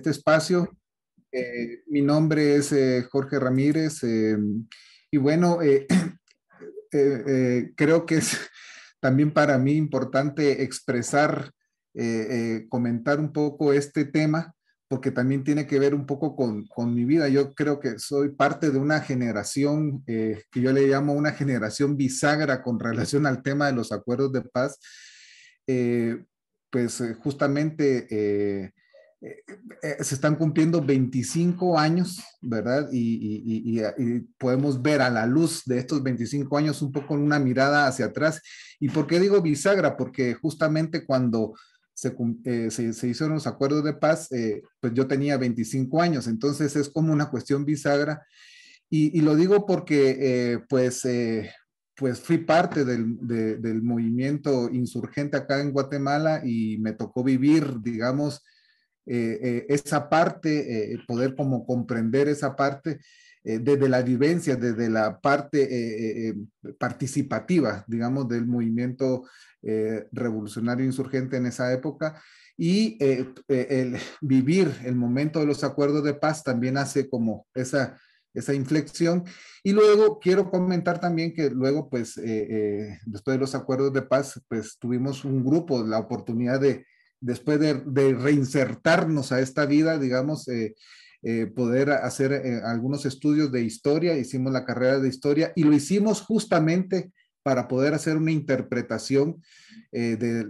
este espacio. Eh, mi nombre es eh, Jorge Ramírez eh, y bueno, creo que es también para mí importante expresar, comentar un poco este tema porque también tiene que ver un poco con, con, mi vida. Yo creo que soy parte de una generación que yo le llamo una generación bisagra con relación al tema de los acuerdos de paz. pues justamente eh, eh, se están cumpliendo 25 años, ¿verdad? Y, podemos ver a la luz de estos 25 años un poco una mirada hacia atrás. ¿Y por qué digo bisagra? Porque justamente cuando se, eh, hicieron los acuerdos de paz, pues yo tenía 25 años, entonces es como una cuestión bisagra. Y, lo digo porque, pues, pues fui parte del, del movimiento insurgente acá en Guatemala y me tocó vivir, digamos, eh, eh, esa parte, eh, poder como comprender esa parte desde la vivencia, desde la parte participativa, digamos, del movimiento revolucionario insurgente en esa época y el vivir el momento de los acuerdos de paz también hace como esa, esa inflexión. Y luego quiero comentar también que luego, pues, después de los acuerdos de paz, pues tuvimos un grupo, la oportunidad de, después de, reinsertarnos a esta vida, digamos, eh, eh, poder hacer eh, algunos estudios de historia, hicimos la carrera de historia y lo hicimos justamente para poder hacer una interpretación de,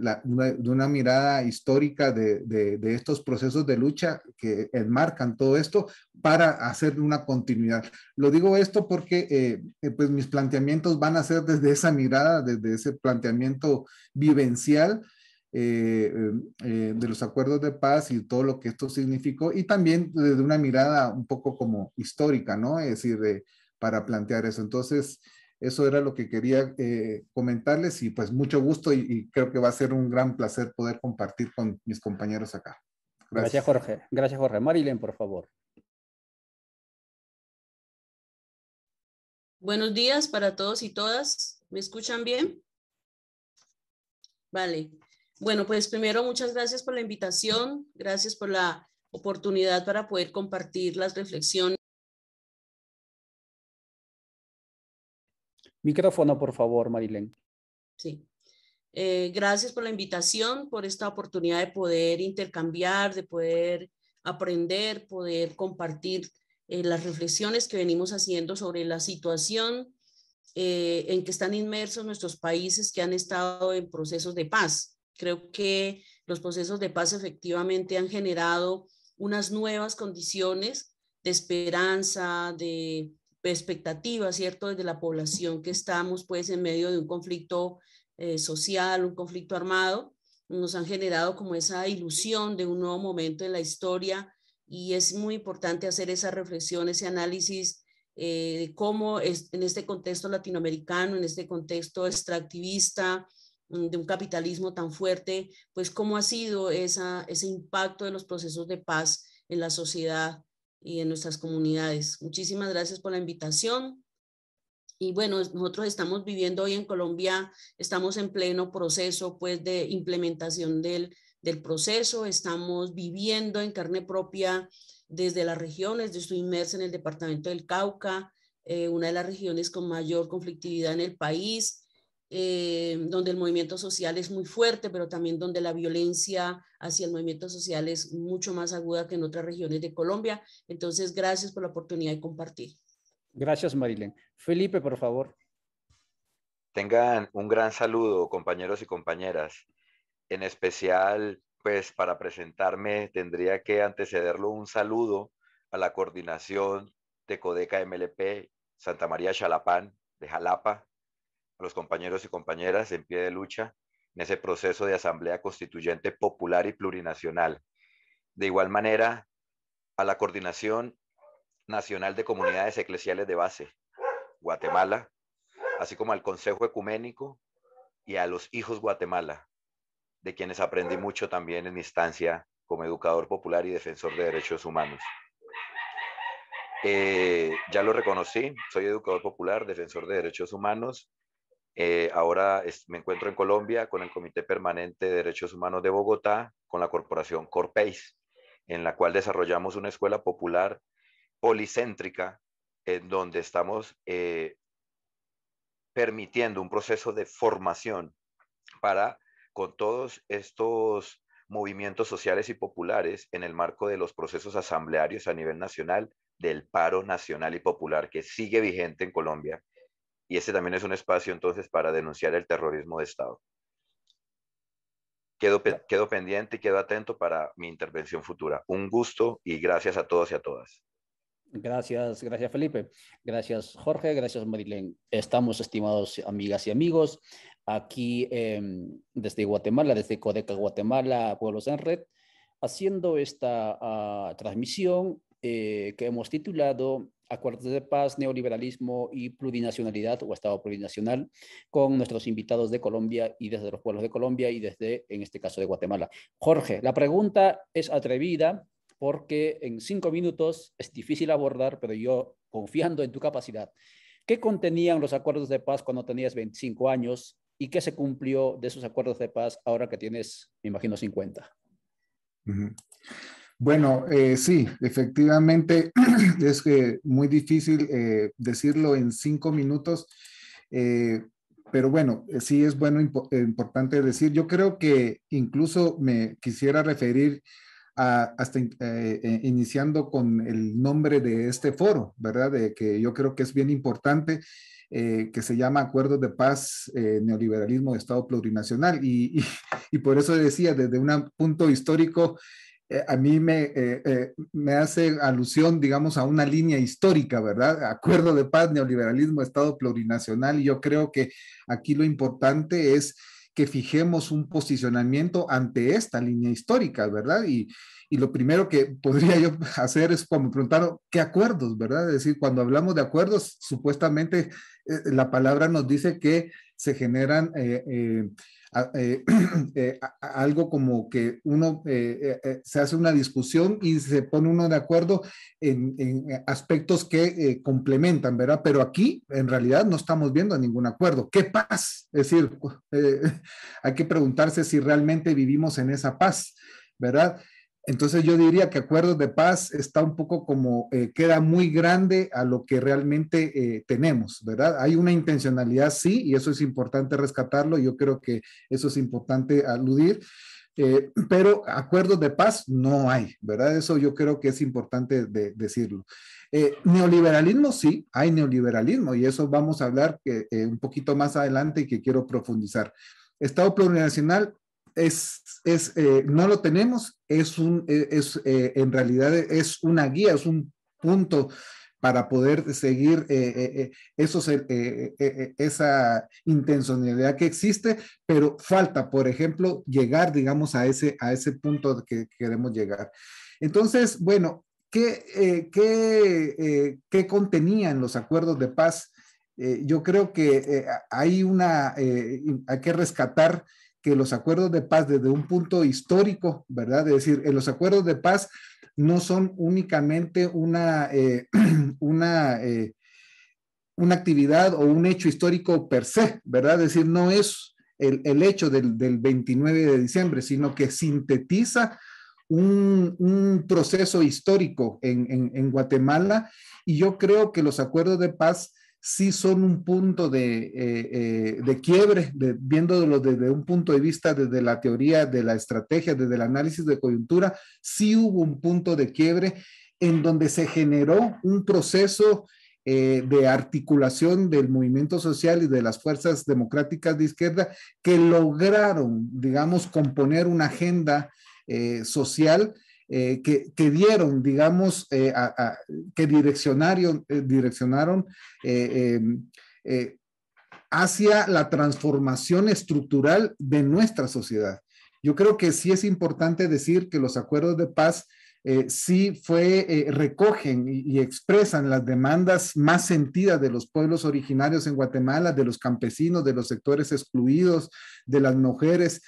una, mirada histórica de, de, estos procesos de lucha que enmarcan todo esto para hacer una continuidad. Lo digo esto porque pues mis planteamientos van a ser desde esa mirada, desde ese planteamiento vivencial, eh, eh, de los acuerdos de paz y todo lo que esto significó, y también desde una mirada un poco como histórica, ¿no? Es decir, para plantear eso. Entonces, eso era lo que quería eh, comentarles y pues mucho gusto y, creo que va a ser un gran placer poder compartir con mis compañeros acá. Gracias, Jorge. Gracias, Jorge. Marilyn, por favor. Buenos días para todos y todas. ¿Me escuchan bien? Vale. Bueno, pues primero muchas gracias por la invitación, gracias por la oportunidad para poder compartir las reflexiones. Micrófono, por favor, Marilén. Sí. Eh, gracias por la invitación, por esta oportunidad de poder intercambiar, de poder aprender, poder compartir eh, las reflexiones que venimos haciendo sobre la situación eh, en que están inmersos nuestros países que han estado en procesos de paz. Creo que los procesos de paz efectivamente han generado unas nuevas condiciones de esperanza, de expectativa, ¿cierto?, desde la población que estamos pues en medio de un conflicto eh, social, un conflicto armado, nos han generado como esa ilusión de un nuevo momento en la historia y es muy importante hacer esa reflexión, ese análisis eh, de cómo es, en este contexto latinoamericano, en este contexto extractivista, Mm, de un capitalismo tan fuerte, pues cómo ha sido ese impacto de los procesos de paz en la sociedad y en nuestras comunidades. Muchísimas gracias por la invitación. Y bueno, nosotros estamos viviendo hoy en Colombia, estamos en pleno proceso pues de implementación del, proceso, estamos viviendo en carne propia desde las regiones, yo estoy inmersa en el departamento del Cauca, eh, una de las regiones con mayor conflictividad en el país, eh, donde el movimiento social es muy fuerte, pero también donde la violencia hacia el movimiento social es mucho más aguda que en otras regiones de Colombia. Entonces, gracias por la oportunidad de compartir. Gracias, Marilén. Felipe, por favor. Tengan un gran saludo, compañeros y compañeras. En especial, pues para presentarme, tendría que antecederlo un saludo a la coordinación de Codeca MLP Santa María Chalapán de Jalapa, los compañeros y compañeras en pie de lucha en ese proceso de asamblea constituyente popular y plurinacional. De igual manera, a la Coordinación Nacional de Comunidades Eclesiales de Base, Guatemala, así como al Consejo Ecuménico y a los Hijos Guatemala, de quienes aprendí mucho también en mi instancia como educador popular y defensor de derechos humanos. Eh, ya lo reconocí, soy educador popular, defensor de derechos humanos eh, ahora me encuentro en Colombia con el Comité Permanente de Derechos Humanos de Bogotá, con la corporación Corpeis, en la cual desarrollamos una escuela popular policéntrica en donde estamos eh, permitiendo un proceso de formación para con todos estos movimientos sociales y populares en el marco de los procesos asamblearios a nivel nacional del paro nacional y popular que sigue vigente en Colombia y ese también es un espacio entonces para denunciar el terrorismo de Estado. Quedo, quedo pendiente y quedo atento para mi intervención futura. Un gusto y gracias a todos y a todas. Gracias, gracias Felipe. Gracias Jorge, gracias Marilén. Estamos, estimados amigas y amigos, aquí em, desde Guatemala, desde Codeca Guatemala, Pueblos en Red, haciendo esta ah, transmisión eh, que hemos titulado acuerdos de paz, neoliberalismo y plurinacionalidad o Estado plurinacional con nuestros invitados de Colombia y desde los pueblos de Colombia y desde, en este caso, de Guatemala. Jorge, la pregunta es atrevida porque en cinco minutos es difícil abordar, pero yo confiando en tu capacidad. ¿Qué contenían los acuerdos de paz cuando tenías 25 años y qué se cumplió de esos acuerdos de paz ahora que tienes, me imagino, 50? Bueno, eh, sí, efectivamente es muy difícil eh, decirlo en cinco minutos, eh, pero bueno, sí es bueno importante decir. Yo creo que incluso me quisiera referir a, hasta iniciando con el nombre de este foro, ¿verdad? De que yo creo que es bien importante. que se llama Acuerdos de Paz, Neoliberalismo Estado Plurinacional. y, por eso decía, desde un punto histórico, eh, a mí me, eh, eh, me, hace alusión, digamos, a una línea histórica, ¿verdad? Acuerdo de paz, neoliberalismo, Estado plurinacional, y yo creo que aquí lo importante es que fijemos un posicionamiento ante esta línea histórica, ¿verdad? Y, y lo primero que podría yo hacer es como preguntar, ¿qué acuerdos, verdad? Es decir, cuando hablamos de acuerdos, supuestamente eh, la palabra nos dice que se generan eh, eh, algo como que uno se hace una discusión y se pone uno de acuerdo en aspectos que complementan, ¿verdad? Pero aquí en realidad no estamos viendo ningún acuerdo. ¿Qué paz? Es decir, hay que preguntarse si realmente vivimos en esa paz, ¿verdad? Entonces yo diría que acuerdos de paz está un poco como, eh, queda muy grande a lo que realmente eh, tenemos, ¿verdad? Hay una intencionalidad, sí, y eso es importante rescatarlo, yo creo que eso es importante aludir, eh, pero acuerdos de paz no hay, ¿verdad? Eso yo creo que es importante decirlo. neoliberalismo, sí, hay neoliberalismo, y eso vamos a hablar un poquito más adelante y que quiero profundizar. Estado plurinacional, es, eh, no lo tenemos, es un, eh, es, eh, en realidad es una guía, es un punto para poder seguir esa intencionalidad que existe, pero falta, por ejemplo, llegar, digamos, a ese, a ese punto que queremos llegar. Entonces, bueno, ¿qué, qué, qué contenían los acuerdos de paz? yo creo que hay una, hay que rescatar que los acuerdos de paz desde un punto histórico, ¿verdad? Es decir, eh, los acuerdos de paz no son únicamente una, eh, una, eh, una actividad o un hecho histórico per se, ¿verdad? Es decir, no es el, hecho del, 29 de diciembre, sino que sintetiza un, proceso histórico en Guatemala y yo creo que los acuerdos de paz sí son un punto de, eh, eh, quiebre, viéndolo desde un punto de vista desde la teoría de la estrategia, desde el análisis de coyuntura, sí hubo un punto de quiebre en donde se generó un proceso eh, de articulación del movimiento social y de las fuerzas democráticas de izquierda que lograron, digamos, componer una agenda social eh, que, dieron, digamos, eh, que eh, direccionaron, direccionaron em, hacia la transformación estructural de nuestra sociedad. Yo creo que sí es importante decir que los acuerdos de paz sí fue, recogen y, expresan las demandas más sentidas de los pueblos originarios en Guatemala, de los campesinos, de los sectores excluidos, de las mujeres.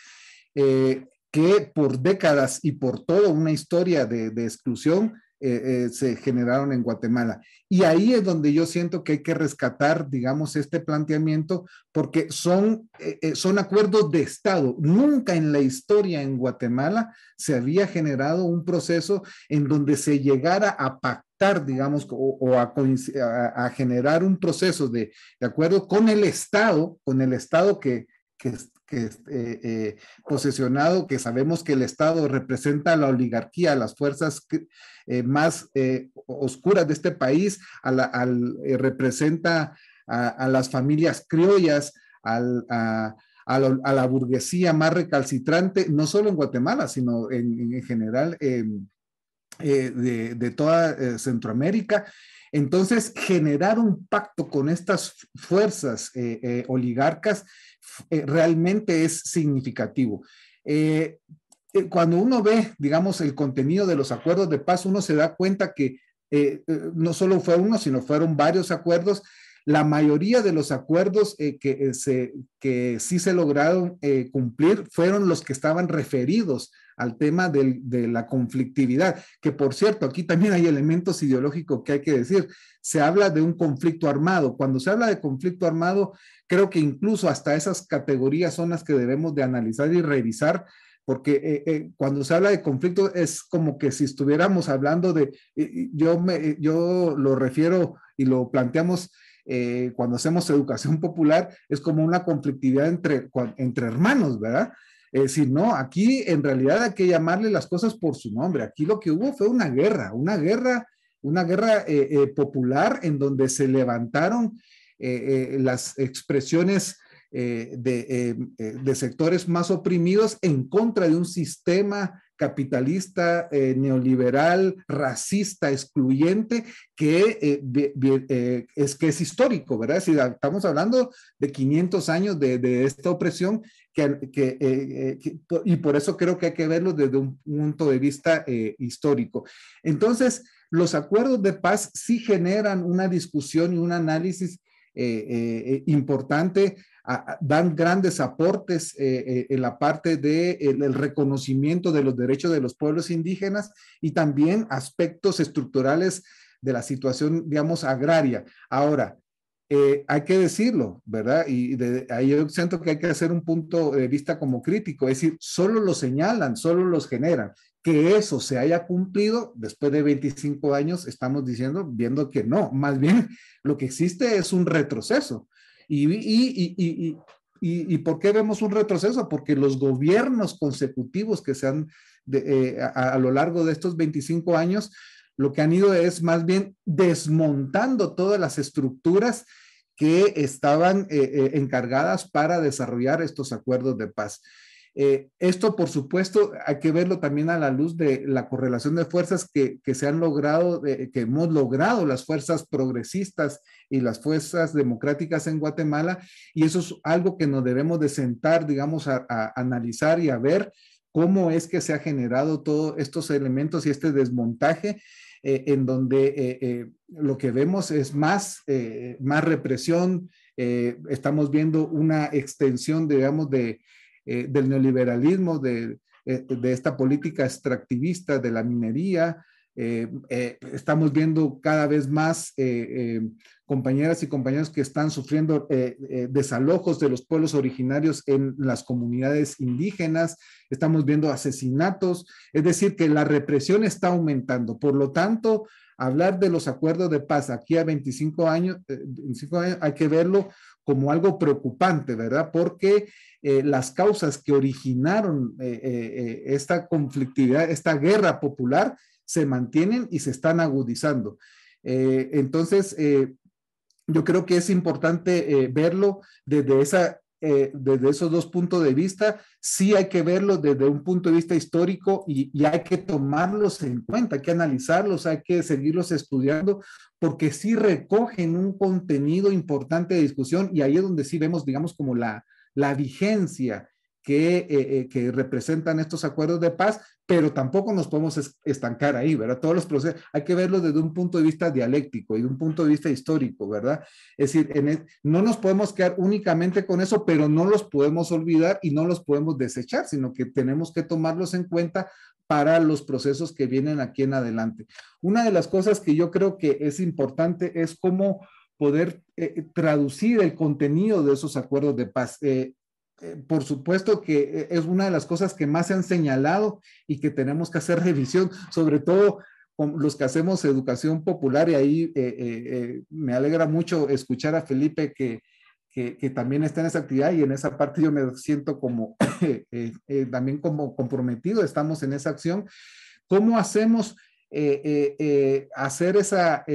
Eh, que por décadas y por toda una historia de, exclusión eh, eh, se generaron en Guatemala. Y ahí es donde yo siento que hay que rescatar, digamos, este planteamiento, porque son, eh, son acuerdos de Estado. Nunca en la historia en Guatemala se había generado un proceso en donde se llegara a pactar, digamos, o, a, generar un proceso de, acuerdo con el Estado, con el Estado que, que, este, eh, posesionado, que sabemos que el Estado representa a la oligarquía, a las fuerzas eh, más eh, oscuras de este país, al, representa a, las familias criollas, a, la, burguesía más recalcitrante, no solo en Guatemala, sino en, general. De, de, toda Centroamérica entonces, generar un pacto con estas fuerzas eh, eh, oligarcas eh, realmente es significativo. cuando uno ve, digamos, el contenido de los acuerdos de paz, uno se da cuenta que no solo fue uno, sino fueron varios acuerdos la mayoría de los acuerdos que, sí se lograron cumplir fueron los que estaban referidos al tema de la conflictividad, que por cierto, aquí también hay elementos ideológicos que hay que decir. Se habla de un conflicto armado. Cuando se habla de conflicto armado, creo que incluso hasta esas categorías son las que debemos de analizar y revisar porque eh, eh, cuando se habla de conflicto es como que si estuviéramos hablando de, yo, me, eh, yo lo refiero y lo planteamos cuando hacemos educación popular, es como una conflictividad entre, entre hermanos, ¿verdad? Es decir, no, aquí en realidad hay que llamarle las cosas por su nombre. Aquí lo que hubo fue una guerra, una guerra, una guerra eh, eh, popular en donde se levantaron eh, las expresiones de, de, sectores más oprimidos en contra de un sistema capitalista, eh, neoliberal, racista, excluyente, que, eh, eh, es, que es histórico, ¿verdad? Si estamos hablando de 500 años de, esta opresión, y por eso creo que hay que verlo desde un punto de vista histórico. Entonces, los acuerdos de paz sí generan una discusión y un análisis importante dan grandes aportes eh, eh, en la parte del de, el reconocimiento de los derechos de los pueblos indígenas y también aspectos estructurales de la situación, digamos, agraria. Ahora, eh, hay que decirlo, ¿verdad? Y ahí yo siento que hay que hacer un punto de vista como crítico, es decir, solo lo señalan, solo los generan. Que eso se haya cumplido después de 25 años, estamos diciendo, viendo que no, más bien lo que existe es un retroceso. Y, por qué vemos un retroceso? Porque los gobiernos consecutivos que se han, eh, a, lo largo de estos 25 años, lo que han ido es más bien desmontando todas las estructuras que estaban eh, eh, encargadas para desarrollar estos acuerdos de paz. Eh, esto, por supuesto, hay que verlo también a la luz de la correlación de fuerzas que, se han logrado, que hemos logrado las fuerzas progresistas y las fuerzas democráticas en Guatemala, y eso es algo que nos debemos de sentar, digamos, a, analizar y a ver cómo es que se ha generado todos estos elementos y este desmontaje. Eh, en donde eh, lo que vemos es más, más represión, estamos viendo una extensión, digamos, de, eh, del neoliberalismo, eh, de, esta política extractivista de la minería. Eh, estamos viendo cada vez más compañeras y compañeros que están sufriendo desalojos de los pueblos originarios en las comunidades indígenas, estamos viendo asesinatos, es decir, que la represión está aumentando. Por lo tanto, hablar de los acuerdos de paz aquí a 25 eh, años, hay que verlo como algo preocupante, ¿verdad? Porque eh, las causas que originaron eh, esta conflictividad, esta guerra popular, se mantienen y se están agudizando. entonces, yo creo que es importante verlo desde esa eh, desde esos dos puntos de vista, sí hay que verlo desde un punto de vista histórico y, hay que tomarlos en cuenta, hay que analizarlos, hay que seguirlos estudiando, porque sí recogen un contenido importante de discusión y ahí es donde sí vemos, digamos, como la, la vigencia que, eh, eh, que representan estos acuerdos de paz, pero tampoco nos podemos estancar ahí, ¿verdad? Todos los procesos hay que verlos desde un punto de vista dialéctico y de un punto de vista histórico, ¿verdad? Es decir, e, no nos podemos quedar únicamente con eso, pero no los podemos olvidar y no los podemos desechar, sino que tenemos que tomarlos en cuenta para los procesos que vienen aquí en adelante. Una de las cosas que yo creo que es importante es cómo poder eh, traducir el contenido de esos acuerdos de paz. Eh, eh, por supuesto que eh, es una de las cosas que más se han señalado y que tenemos que hacer revisión, sobre todo con los que hacemos educación popular y ahí eh, me alegra mucho escuchar a Felipe que, también está en esa actividad y en esa parte yo me siento como también como comprometido, estamos en esa acción. ¿Cómo hacemos hacer esa,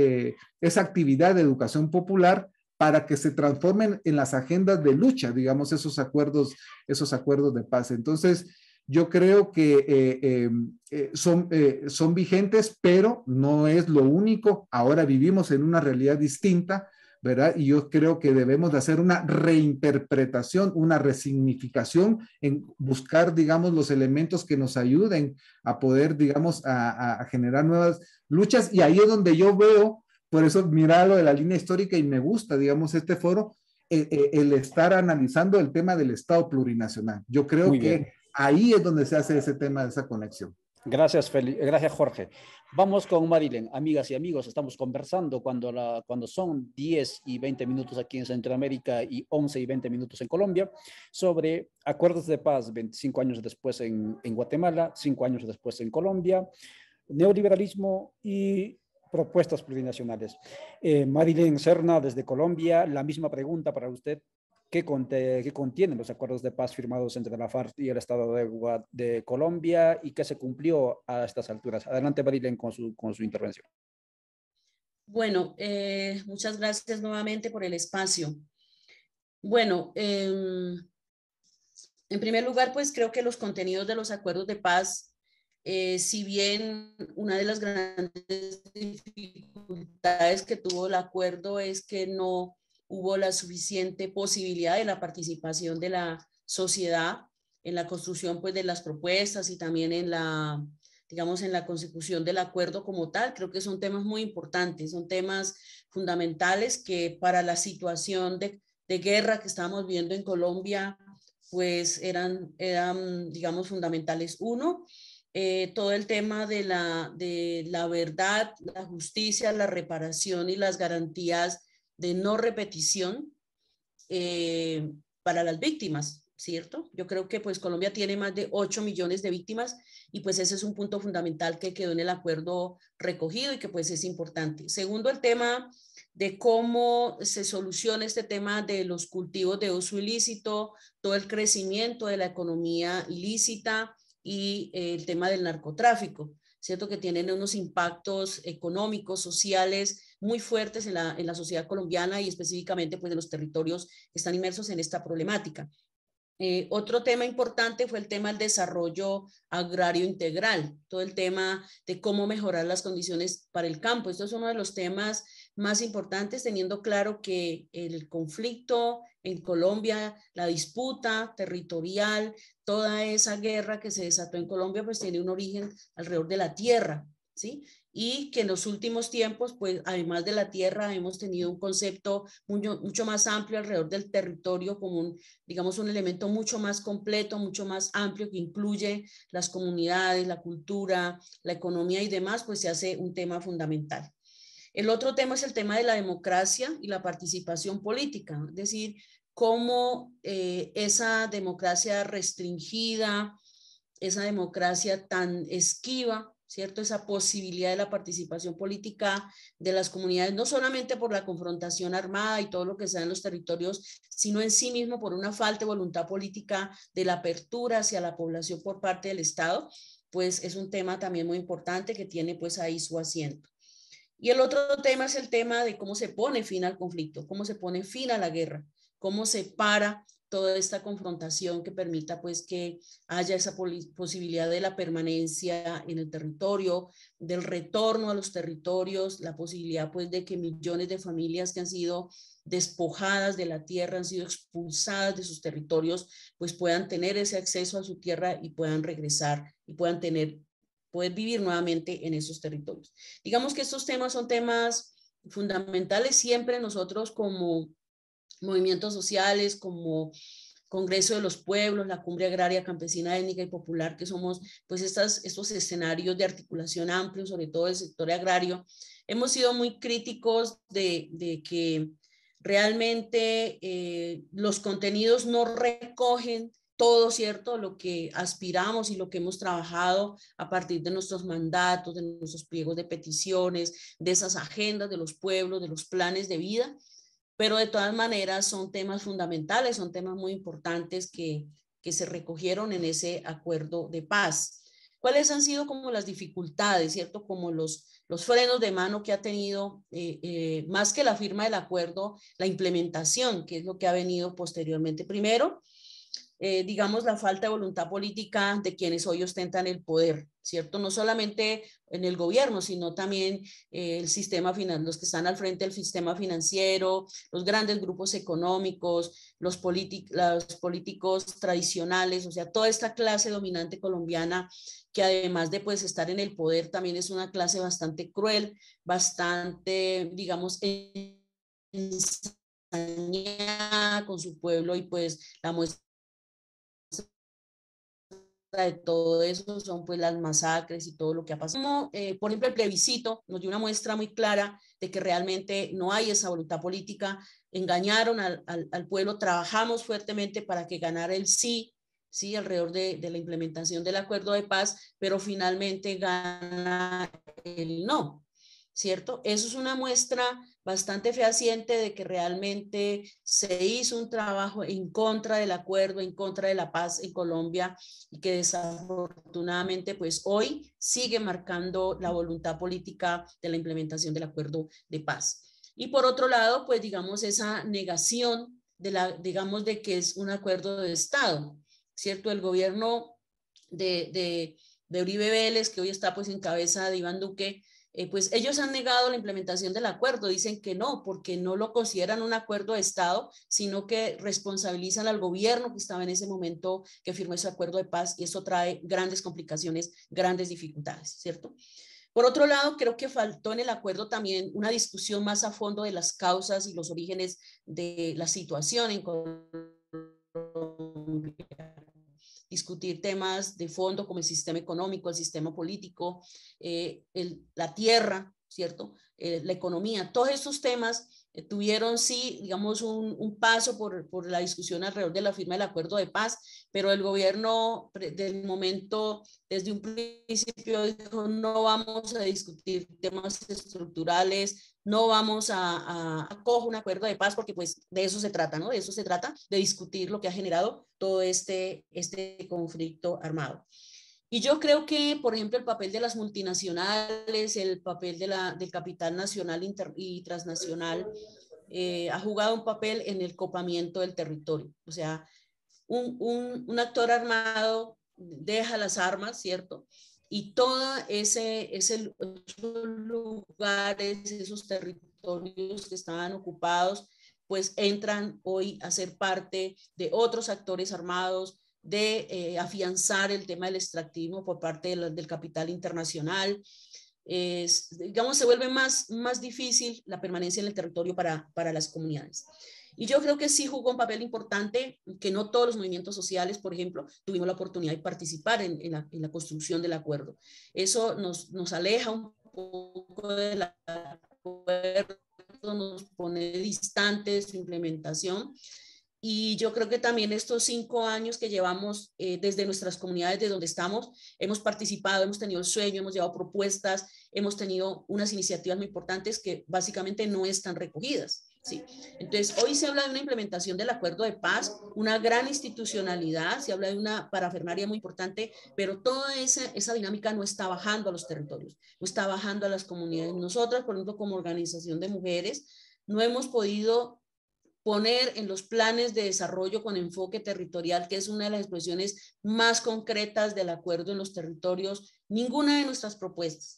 esa actividad de educación popular? para que se transformen en las agendas de lucha, digamos, esos acuerdos, esos acuerdos de paz. Entonces, yo creo que eh, em, eh, son, eh, son vigentes, pero no es lo único. Ahora vivimos en una realidad distinta, ¿verdad? Y yo creo que debemos de hacer una reinterpretación, una resignificación en buscar, digamos, los elementos que nos ayuden a poder, digamos, a, a generar nuevas luchas. Y ahí es donde yo veo por eso mira lo de la línea histórica y me gusta, digamos, este foro, eh, eh, el estar analizando el tema del Estado plurinacional. Yo creo que ahí es donde se hace ese tema, esa conexión. Gracias, gracias Jorge. Vamos con Marilyn. Amigas y amigos, estamos conversando cuando, la, cuando son 10 y 20 minutos aquí en Centroamérica y 11 y 20 minutos en Colombia sobre acuerdos de paz 25 años después en, en Guatemala, 5 años después en Colombia, neoliberalismo y propuestas plurinacionales. Eh, Marilyn Serna, desde Colombia, la misma pregunta para usted. ¿Qué, contienen los acuerdos de paz firmados entre la FARC y el Estado de, de Colombia y qué se cumplió a estas alturas? Adelante, Marilyn, con su, con su intervención. Bueno, eh, muchas gracias nuevamente por el espacio. Bueno, em, en primer lugar, pues creo que los contenidos de los acuerdos de paz eh, si bien una de las grandes dificultades que tuvo el acuerdo es que no hubo la suficiente posibilidad de la participación de la sociedad en la construcción pues, de las propuestas y también en la, digamos, en la consecución del acuerdo como tal. Creo que son temas muy importantes, son temas fundamentales que para la situación de, de guerra que estamos viendo en Colombia, pues eran, eran digamos, fundamentales. Uno, eh, todo el tema de la, verdad, la justicia, la reparación y las garantías de no repetición eh, para las víctimas, ¿cierto? Yo creo que pues Colombia tiene más de 8 millones de víctimas y pues ese es un punto fundamental que quedó en el acuerdo recogido y que pues es importante. Segundo, el tema de cómo se soluciona este tema de los cultivos de uso ilícito, todo el crecimiento de la economía ilícita, y el tema del narcotráfico, ¿cierto? Que tienen unos impactos económicos, sociales muy fuertes en la, sociedad colombiana y específicamente pues los territorios que están inmersos en esta problemática. Eh, otro tema importante fue el tema del desarrollo agrario integral, todo el tema de cómo mejorar las condiciones para el campo. Esto es uno de los temas más importantes, teniendo claro que el conflicto en Colombia, la disputa territorial, toda esa guerra que se desató en Colombia, pues tiene un origen alrededor de la tierra, ¿sí? Y que en los últimos tiempos, pues además de la tierra, hemos tenido un concepto mucho, mucho más amplio alrededor del territorio como un, digamos, un elemento mucho más completo, mucho más amplio, que incluye las comunidades, la cultura, la economía y demás, pues se hace un tema fundamental. El otro tema es el tema de la democracia y la participación política, es decir, cómo eh, esa democracia restringida, esa democracia tan esquiva, ¿cierto? Esa posibilidad de la participación política de las comunidades, no solamente por la confrontación armada y todo lo que sea en los territorios, sino en sí mismo por una falta de voluntad política de la apertura hacia la población por parte del Estado, pues es un tema también muy importante que tiene pues ahí su asiento. Y el otro tema es el tema de cómo se pone fin al conflicto, cómo se pone fin a la guerra cómo se para toda esta confrontación que permita pues que haya esa posibilidad de la permanencia en el territorio, del retorno a los territorios, la posibilidad pues de que millones de familias que han sido despojadas de la tierra, han sido expulsadas de sus territorios, pues puedan tener ese acceso a su tierra y puedan regresar y puedan tener, poder vivir nuevamente en esos territorios. Digamos que estos temas son temas fundamentales siempre nosotros como movimientos sociales como Congreso de los Pueblos, la Cumbre Agraria Campesina Étnica y Popular, que somos pues estas, estos escenarios de articulación amplio, sobre todo del sector agrario, hemos sido muy críticos de, que realmente eh, los contenidos no recogen todo, ¿cierto? Lo que aspiramos y lo que hemos trabajado a partir de nuestros mandatos, de nuestros pliegos de peticiones, de esas agendas de los pueblos, de los planes de vida. Pero de todas maneras son temas fundamentales, son temas muy importantes que, se recogieron en ese acuerdo de paz. ¿Cuáles han sido como las dificultades, cierto? Como los, los frenos de mano que ha tenido, eh, eh, más que la firma del acuerdo, la implementación, que es lo que ha venido posteriormente. Primero, eh, digamos, la falta de voluntad política de quienes hoy ostentan el poder, ¿cierto? No solamente en el gobierno, sino también eh, el sistema los que están al frente del sistema financiero, los grandes grupos económicos, los, políticos tradicionales, o sea, toda esta clase dominante colombiana que además de pues estar en el poder, también es una clase bastante cruel, bastante, digamos, con su pueblo y pues la muestra de todo eso son pues las masacres y todo lo que ha pasado. Eh, por ejemplo, el plebiscito nos dio una muestra muy clara de que realmente no hay esa voluntad política, engañaron al, al, al pueblo, trabajamos fuertemente para que ganara el sí, sí, alrededor de, de la implementación del acuerdo de paz, pero finalmente gana el no, ¿cierto? Eso es una muestra bastante fehaciente de que realmente se hizo un trabajo en contra del acuerdo, en contra de la paz en Colombia y que desafortunadamente pues hoy sigue marcando la voluntad política de la implementación del acuerdo de paz. Y por otro lado, pues digamos esa negación de la, digamos de que es un acuerdo de Estado, ¿cierto? El gobierno de, de, de Uribe Vélez, que hoy está pues en cabeza de Iván Duque, eh, pues ellos han negado la implementación del acuerdo, dicen que no, porque no lo consideran un acuerdo de Estado, sino que responsabilizan al gobierno que estaba en ese momento que firmó ese acuerdo de paz y eso trae grandes complicaciones, grandes dificultades, ¿cierto? Por otro lado, creo que faltó en el acuerdo también una discusión más a fondo de las causas y los orígenes de la situación en Colombia discutir temas de fondo como el sistema económico, el sistema político, eh, la tierra, ¿cierto? Eh, la economía, todos estos temas eh, tuvieron, sí, digamos, un, un paso por, por, la discusión alrededor de la firma del acuerdo de paz, pero el gobierno del momento, desde un principio, dijo, no vamos a discutir temas estructurales, no vamos a, a, un acuerdo de paz porque pues de eso se trata, ¿no? De eso se trata, de discutir lo que ha generado todo este, este conflicto armado. Y yo creo que, por ejemplo, el papel de las multinacionales, el papel del capital nacional y transnacional eh, ha jugado un papel en el copamiento del territorio. O sea, un actor armado deja las armas, ¿cierto? y todos esos lugares, esos territorios que estaban ocupados, pues entran hoy a ser parte de otros actores armados, de eh, afianzar el tema del extractivismo por parte del capital internacional. digamos, se vuelve más, más difícil la permanencia en el territorio para, para las comunidades. Y yo creo que sí jugó un papel importante, que no todos los movimientos sociales, por ejemplo, tuvimos la oportunidad de participar en, la, construcción del acuerdo. Eso nos, nos aleja un poco del acuerdo, nos pone distantes su implementación. Y yo creo que también estos cinco años que llevamos eh, desde nuestras comunidades, de donde estamos, hemos participado, hemos tenido el sueño, hemos llevado propuestas, hemos tenido unas iniciativas muy importantes que básicamente no están recogidas. Entonces, hoy se habla de una implementación del acuerdo de paz, una gran institucionalidad, se habla de una parafernaria muy importante, pero toda esa, esa dinámica no está bajando a los territorios, no está bajando a las comunidades. Nosotras, por ejemplo, como organización de mujeres, no hemos podido poner en los planes de desarrollo con enfoque territorial, que es una de las expresiones más concretas del acuerdo en los territorios, ninguna de nuestras propuestas.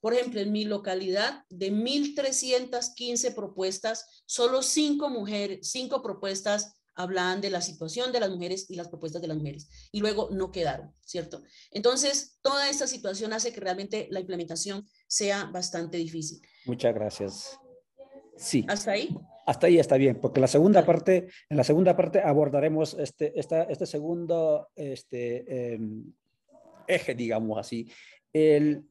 Por ejemplo, en mi localidad, de 1.315 propuestas, solo cinco mujeres, cinco propuestas hablaban de la situación de las mujeres y las propuestas de las mujeres. Y luego no quedaron, ¿cierto? Entonces, toda esta situación hace que realmente la implementación sea bastante difícil. Muchas gracias. Sí. ¿Hasta ahí? Hasta ahí está bien, porque la segunda ah. parte, en la segunda parte abordaremos este, esta, este segundo este, em, eje, digamos así. El,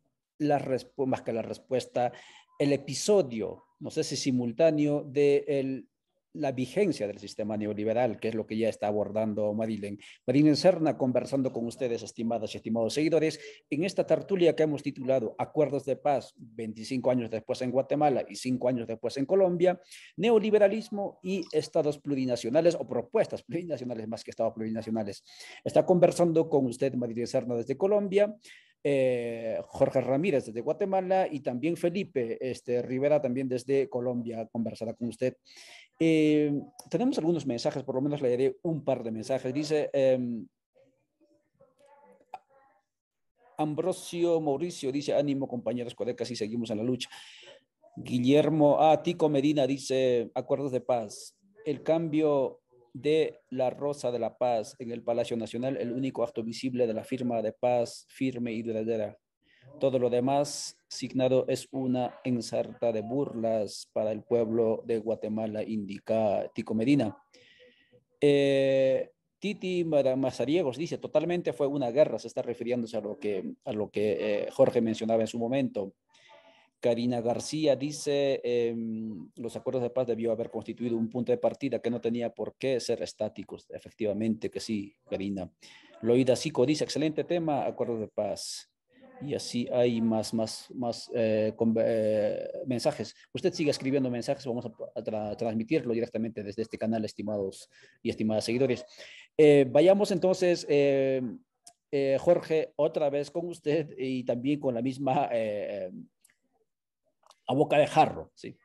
más que la respuesta, el episodio, no sé si simultáneo, de la vigencia del sistema neoliberal, que es lo que ya está abordando Madeleine. Madeleine Serna conversando con ustedes, estimadas y estimados seguidores, en esta tertulia que hemos titulado Acuerdos de Paz, 25 años después en Guatemala y 5 años después en Colombia, neoliberalismo y estados plurinacionales o propuestas plurinacionales más que estados plurinacionales. Está conversando con usted, Madeleine Serna, desde Colombia. Eh, Jorge Ramírez desde Guatemala y también Felipe este, Rivera también desde Colombia conversará con usted. Eh, tenemos algunos mensajes, por lo menos le daré un par de mensajes. Dice em, Ambrosio Mauricio, dice ánimo compañeros colecas y seguimos en la lucha. Guillermo A. Ah, Tico Medina dice acuerdos de paz. El cambio de la Rosa de la Paz en el Palacio Nacional, el único acto visible de la firma de paz firme y duradera. Todo lo demás signado es una ensarta de burlas para el pueblo de Guatemala, indica Tico Medina. Eh, Titi Mazariegos dice, totalmente fue una guerra, se está refiriéndose a lo que, a lo que eh, Jorge mencionaba en su momento. Karina García dice, em, los acuerdos de paz debió haber constituido un punto de partida que no tenía por qué ser estáticos. Efectivamente que sí, Karina. Loida Sico dice, excelente tema, acuerdos de paz. Y así hay más, más, más eh, eh, mensajes. Usted sigue escribiendo mensajes, vamos a, transmitirlo directamente desde este canal, estimados y estimadas seguidores. Eh, vayamos entonces... Jorge, otra vez con usted y también con la misma a boca de jarro, ¿sí?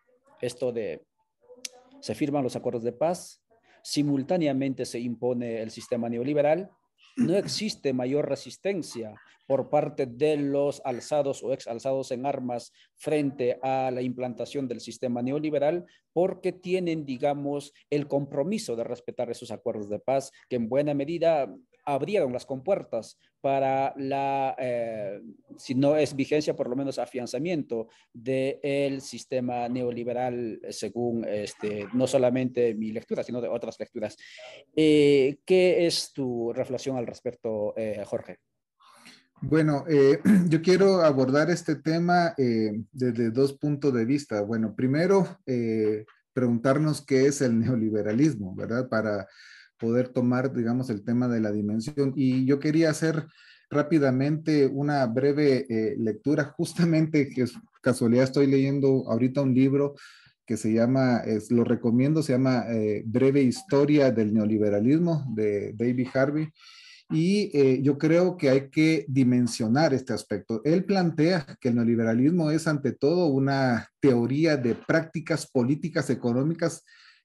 Esto de, se firman los acuerdos de paz, simultáneamente se impone el sistema neoliberal, no existe mayor resistencia por parte de los alzados o exalzados en armas frente a la implantación del sistema neoliberal porque tienen, digamos, el compromiso de respetar esos acuerdos de paz que en buena medida abrieron las compuertas para la, eh, si no es vigencia, por lo menos afianzamiento del sistema neoliberal, según este, no solamente mi lectura, sino de otras lecturas. Eh, ¿Qué es tu reflexión al respecto, eh, Jorge? Bueno, yo quiero abordar este tema desde dos puntos de vista. Bueno, primero, preguntarnos qué es el neoliberalismo, ¿verdad? Para poder tomar, digamos, el tema de la dimensión. Y yo quería hacer rápidamente una breve eh, lectura, justamente, que es casualidad, estoy leyendo ahorita un libro que se llama, lo recomiendo, se llama eh, Breve Historia del Neoliberalismo de David Harvey. Y eh, yo creo que hay que dimensionar este aspecto. Él plantea que el neoliberalismo es ante todo una teoría de prácticas políticas económicas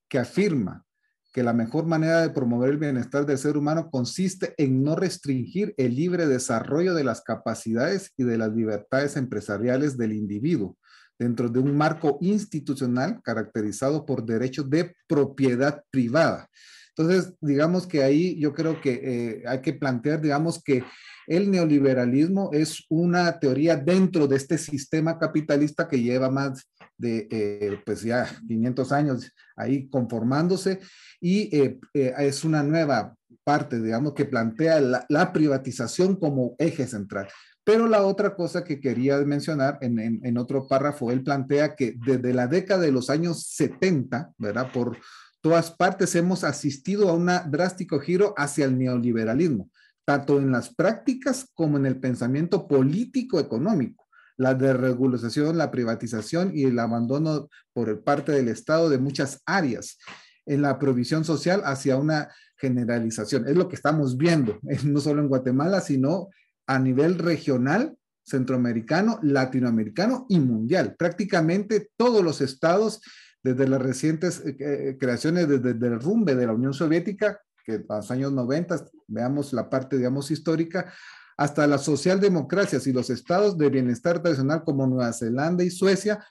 que afirma que la mejor manera de promover el bienestar del ser humano consiste en no restringir el libre desarrollo de las capacidades y de las libertades empresariales del individuo dentro de un marco institucional caracterizado por derechos de propiedad privada. Entonces, digamos que ahí yo creo que eh, hay que plantear, digamos que el neoliberalismo es una teoría dentro de este sistema capitalista que lleva más de, eh, pues ya 500 años ahí conformándose y eh, eh, es una nueva parte, digamos, que plantea la, privatización como eje central. Pero la otra cosa que quería mencionar en, otro párrafo, él plantea que desde la década de los años 70, ¿verdad? Por todas partes hemos asistido a un drástico giro hacia el neoliberalismo, tanto en las prácticas como en el pensamiento político-económico la desregulación, la privatización y el abandono por parte del Estado de muchas áreas en la provisión social hacia una generalización. Es lo que estamos viendo, eh, no solo en Guatemala, sino a nivel regional, centroamericano, latinoamericano y mundial. Prácticamente todos los estados, desde las recientes eh, eh, creaciones, desde, el rumbe de la Unión Soviética, que en los años 90, veamos la parte, digamos, histórica, hasta las socialdemocracias y los estados de bienestar tradicional como Nueva Zelanda y Suecia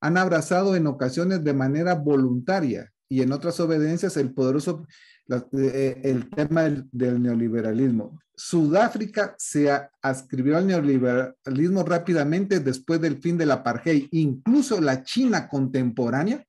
han abrazado en ocasiones de manera voluntaria y en otras obediencias el poderoso eh, el tema del, neoliberalismo. Sudáfrica se ascribió al neoliberalismo rápidamente después del fin del apartheid. Incluso la China contemporánea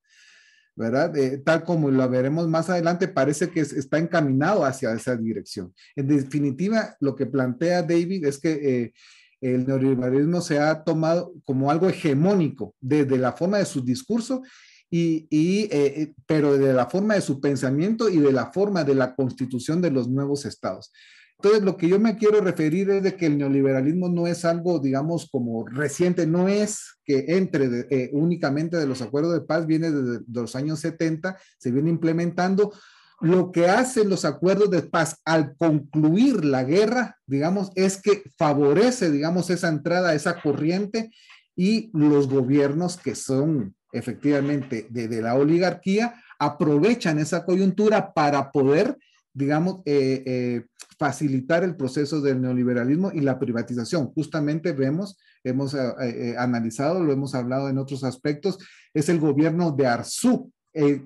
¿verdad? Eh, tal como lo veremos más adelante, parece que está encaminado hacia esa dirección. En definitiva, lo que plantea David es que eh, el neoliberalismo se ha tomado como algo hegemónico desde la forma de su discurso, y, eh, pero de la forma de su pensamiento y de la forma de la constitución de los nuevos estados. Entonces, lo que yo me quiero referir es de que el neoliberalismo no es algo, digamos, como reciente, no es que entre eh, únicamente de los acuerdos de paz, viene desde los años 70, se viene implementando. Lo que hacen los acuerdos de paz al concluir la guerra, digamos, es que favorece, digamos, esa entrada, esa corriente y los gobiernos que son efectivamente de la oligarquía aprovechan esa coyuntura para poder digamos, eh, eh, facilitar el proceso del neoliberalismo y la privatización. Justamente vemos, hemos eh, analizado, lo hemos hablado en otros aspectos, es el gobierno de Arzú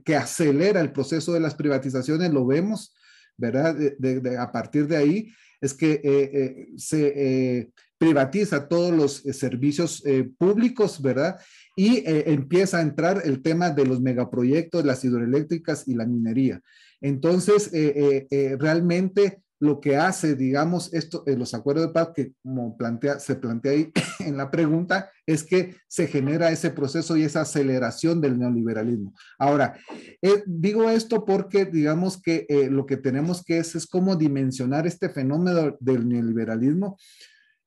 que acelera el proceso de las privatizaciones, lo vemos, ¿verdad? a partir de ahí es que se privatiza todos los servicios públicos, ¿verdad? Y empieza a entrar el tema de los megaproyectos, las hidroeléctricas y la minería. Entonces, eh, eh, eh, realmente lo que hace, digamos, esto, los acuerdos de paz que como plantea, se plantea ahí en la pregunta, es que se genera ese proceso y esa aceleración del neoliberalismo. Ahora, digo esto porque digamos que lo que tenemos que es, es cómo dimensionar este fenómeno del neoliberalismo.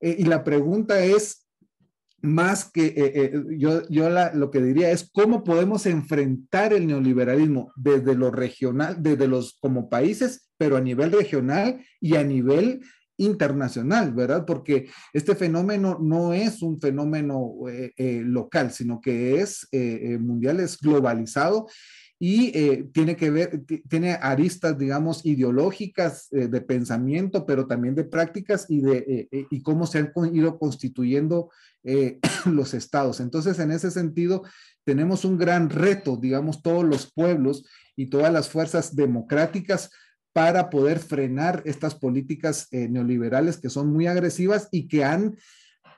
y la pregunta es, más que eh, eh, yo, yo lo que diría es cómo podemos enfrentar el neoliberalismo desde lo regional, desde los como países, pero a nivel regional y a nivel internacional, ¿verdad? Porque este fenómeno no es un fenómeno eh, local, sino que es mundial, es globalizado y tiene que ver, tiene aristas, digamos, ideológicas de pensamiento, pero también de prácticas y de y cómo se han ido constituyendo eh, los estados. Entonces, en ese sentido, tenemos un gran reto, digamos, todos los pueblos y todas las fuerzas democráticas para poder frenar estas políticas eh, neoliberales que son muy agresivas y que han,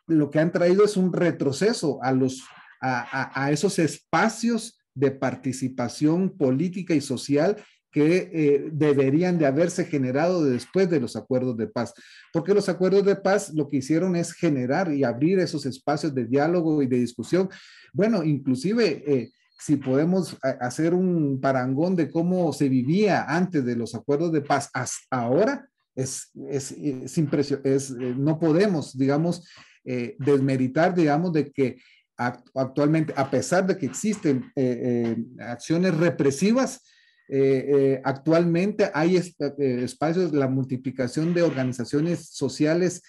lo que han traído es un retroceso a los, a, a esos espacios de participación política y social que eh, deberían de haberse generado después de los acuerdos de paz, porque los acuerdos de paz lo que hicieron es generar y abrir esos espacios de diálogo y de discusión. Bueno, inclusive... Eh, si podemos hacer un parangón de cómo se vivía antes de los acuerdos de paz hasta ahora, es, es, es, es eh, no podemos, digamos, desmeritar, digamos, de que actualmente, a pesar de que existen acciones represivas, eh, eh, actualmente hay eh, espacios, la multiplicación de organizaciones sociales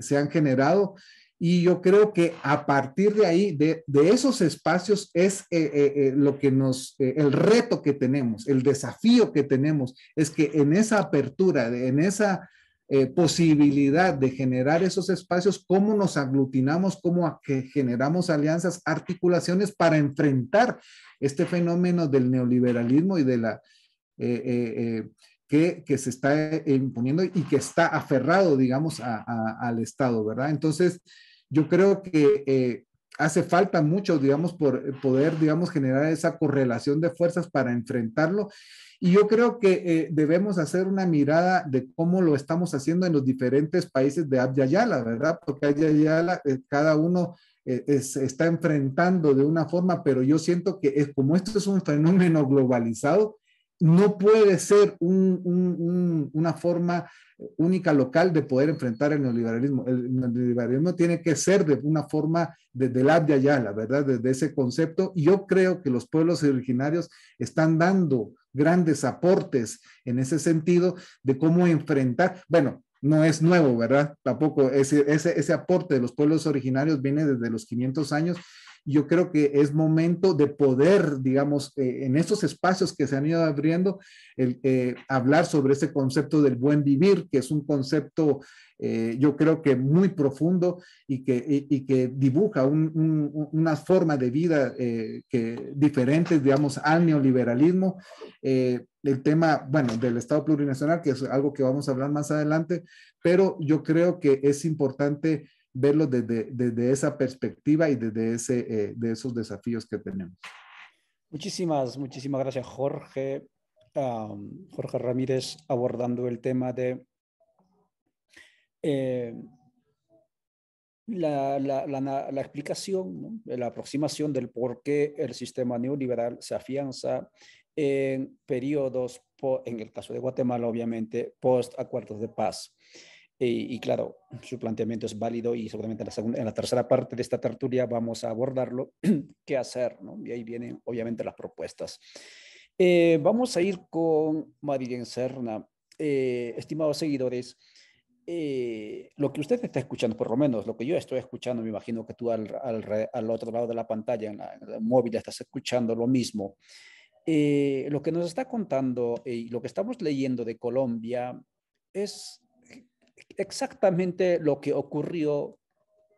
se han generado y yo creo que a partir de ahí, de, esos espacios es lo que nos, el reto que tenemos, el desafío que tenemos, es que en esa apertura, en esa eh, posibilidad de generar esos espacios, cómo nos aglutinamos, cómo que generamos alianzas, articulaciones para enfrentar este fenómeno del neoliberalismo y de la... Eh, eh, que, se está imponiendo y que está aferrado, digamos, al Estado, ¿verdad? Entonces, yo creo que hace falta mucho, digamos, por eh, poder, digamos, generar esa correlación de fuerzas para enfrentarlo. Y yo creo que eh, debemos hacer una mirada de cómo lo estamos haciendo en los diferentes países de Abya ¿verdad? Porque Abya eh, cada uno se está enfrentando de una forma, pero yo siento que es, como esto es un fenómeno globalizado, no puede ser una forma única local de poder enfrentar el neoliberalismo. El neoliberalismo tiene que ser de una forma desde la de allá, la verdad, desde ese concepto. Y yo creo que los pueblos originarios están dando grandes aportes en ese sentido de cómo enfrentar, bueno, no es nuevo, ¿verdad? Tampoco ese, ese, ese aporte de los pueblos originarios viene desde los 500 años yo creo que es momento de poder, digamos, eh, en estos espacios que se han ido abriendo, el, eh, hablar sobre ese concepto del buen vivir, que es un concepto, eh, yo creo que muy profundo y que, que dibuja una forma de vida que, digamos, al neoliberalismo el tema, bueno, del Estado plurinacional, que es algo que vamos a hablar más adelante, pero yo creo que es importante verlo desde, esa perspectiva y desde ese, eh, de esos desafíos que tenemos. Muchísimas, muchísimas gracias, Jorge. Jorge Ramírez abordando el tema de eh, la, explicación, la aproximación del por qué el sistema neoliberal se afianza en periodos, en el caso de Guatemala, obviamente, post acuerdos de paz. Eh, y claro, su planteamiento es válido y seguramente en la, segunda, en la tercera parte de esta tertulia vamos a abordarlo, qué hacer, ¿no? Y ahí vienen obviamente las propuestas. Eh, vamos a ir con Marilyn Serna. Eh, estimados seguidores, lo que usted está escuchando, por lo menos lo que yo estoy escuchando, me imagino que tú al, al, otro lado de la pantalla, en, la, móvil, estás escuchando lo mismo. lo que nos está contando y lo que estamos leyendo de Colombia es exactamente lo que ocurrió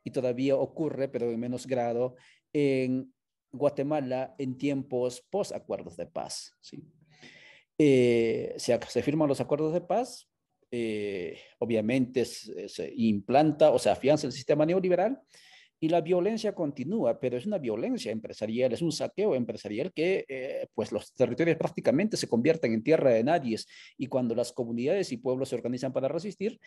y todavía ocurre, pero en menos grado, en Guatemala en tiempos post-acuerdos de paz. ¿sí? Eh, se, firman los acuerdos de paz, eh, obviamente eh, se, implanta o se afianza el sistema neoliberal y la violencia continúa, pero es una violencia empresarial, es un saqueo empresarial que pues los territorios prácticamente se convierten en tierra de nadie y cuando las comunidades y pueblos se organizan para resistir,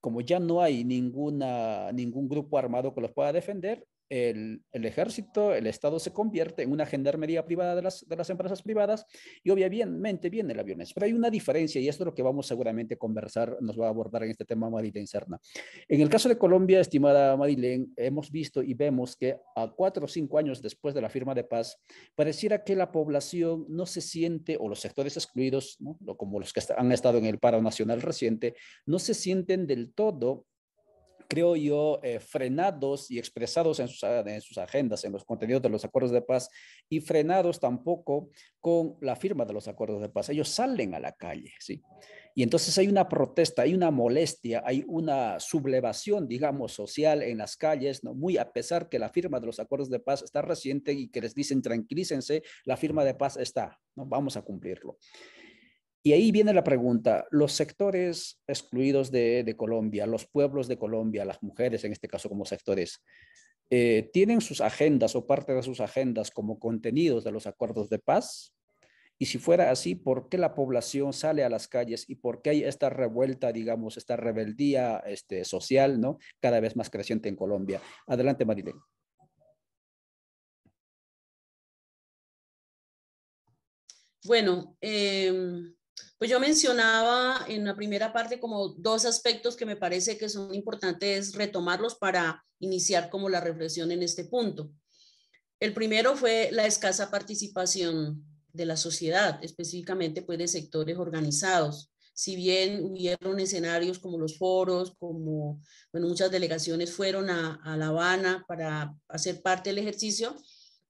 como ya no hay ninguna, ningún grupo armado que los pueda defender, el, ejército, el Estado se convierte en una gendarmería privada de las, de las empresas privadas y obviamente viene el aviones. Pero hay una diferencia y esto es lo que vamos seguramente a conversar, nos va a abordar en este tema Marilén Serna. En el caso de Colombia, estimada Marilén, hemos visto y vemos que a cuatro o cinco años después de la firma de paz, pareciera que la población no se siente, o los sectores excluidos, como los que han estado en el paro nacional reciente, no se sienten del todo creo yo, eh, frenados y expresados en sus, ah, en sus agendas, en los contenidos de los acuerdos de paz y frenados tampoco con la firma de los acuerdos de paz. Ellos salen a la calle, ¿sí? Y entonces hay una protesta, hay una molestia, hay una sublevación, digamos, social en las calles, ¿no? Muy a pesar que la firma de los acuerdos de paz está reciente y que les dicen tranquilícense, la firma de paz está, ¿no? Vamos a cumplirlo. Y ahí viene la pregunta, los sectores excluidos de, Colombia, los pueblos de Colombia, las mujeres en este caso como sectores, eh, ¿tienen sus agendas o parte de sus agendas como contenidos de los acuerdos de paz? Y si fuera así, ¿por qué la población sale a las calles y por qué hay esta revuelta, digamos, esta rebeldía este, social, ¿no? Cada vez más creciente en Colombia. Adelante, Marilén. Bueno, em, pues yo mencionaba en la primera parte como dos aspectos que me parece que son importantes retomarlos para iniciar como la reflexión en este punto. El primero fue la escasa participación de la sociedad, específicamente pues de sectores organizados. Si bien hubieron escenarios como los foros, como bueno, muchas delegaciones fueron a, La Habana para hacer parte del ejercicio,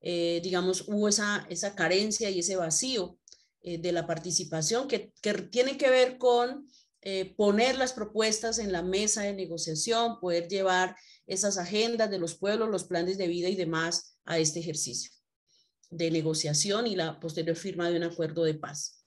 eh, digamos, hubo esa, esa carencia y ese vacío eh, de la participación, que, tiene que ver con eh, poner las propuestas en la mesa de negociación, poder llevar esas agendas de los pueblos, los planes de vida y demás a este ejercicio de negociación y la posterior firma de un acuerdo de paz.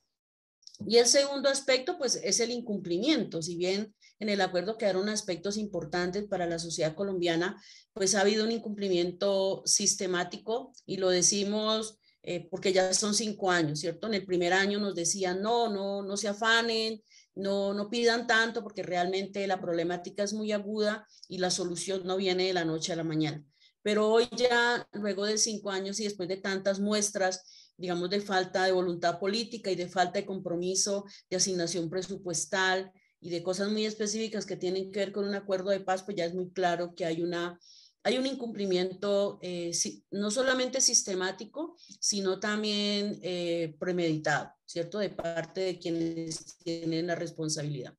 Y el segundo aspecto, pues, es el incumplimiento. Si bien en el acuerdo quedaron aspectos importantes para la sociedad colombiana, pues ha habido un incumplimiento sistemático y lo decimos eh, porque ya son cinco años, ¿cierto? En el primer año nos decían, no, no, no se afanen, no, no pidan tanto, porque realmente la problemática es muy aguda y la solución no viene de la noche a la mañana. Pero hoy ya, luego de cinco años y después de tantas muestras, digamos, de falta de voluntad política y de falta de compromiso, de asignación presupuestal y de cosas muy específicas que tienen que ver con un acuerdo de paz, pues ya es muy claro que hay una hay un incumplimiento eh, no solamente sistemático, sino también eh, premeditado, ¿cierto? De parte de quienes tienen la responsabilidad.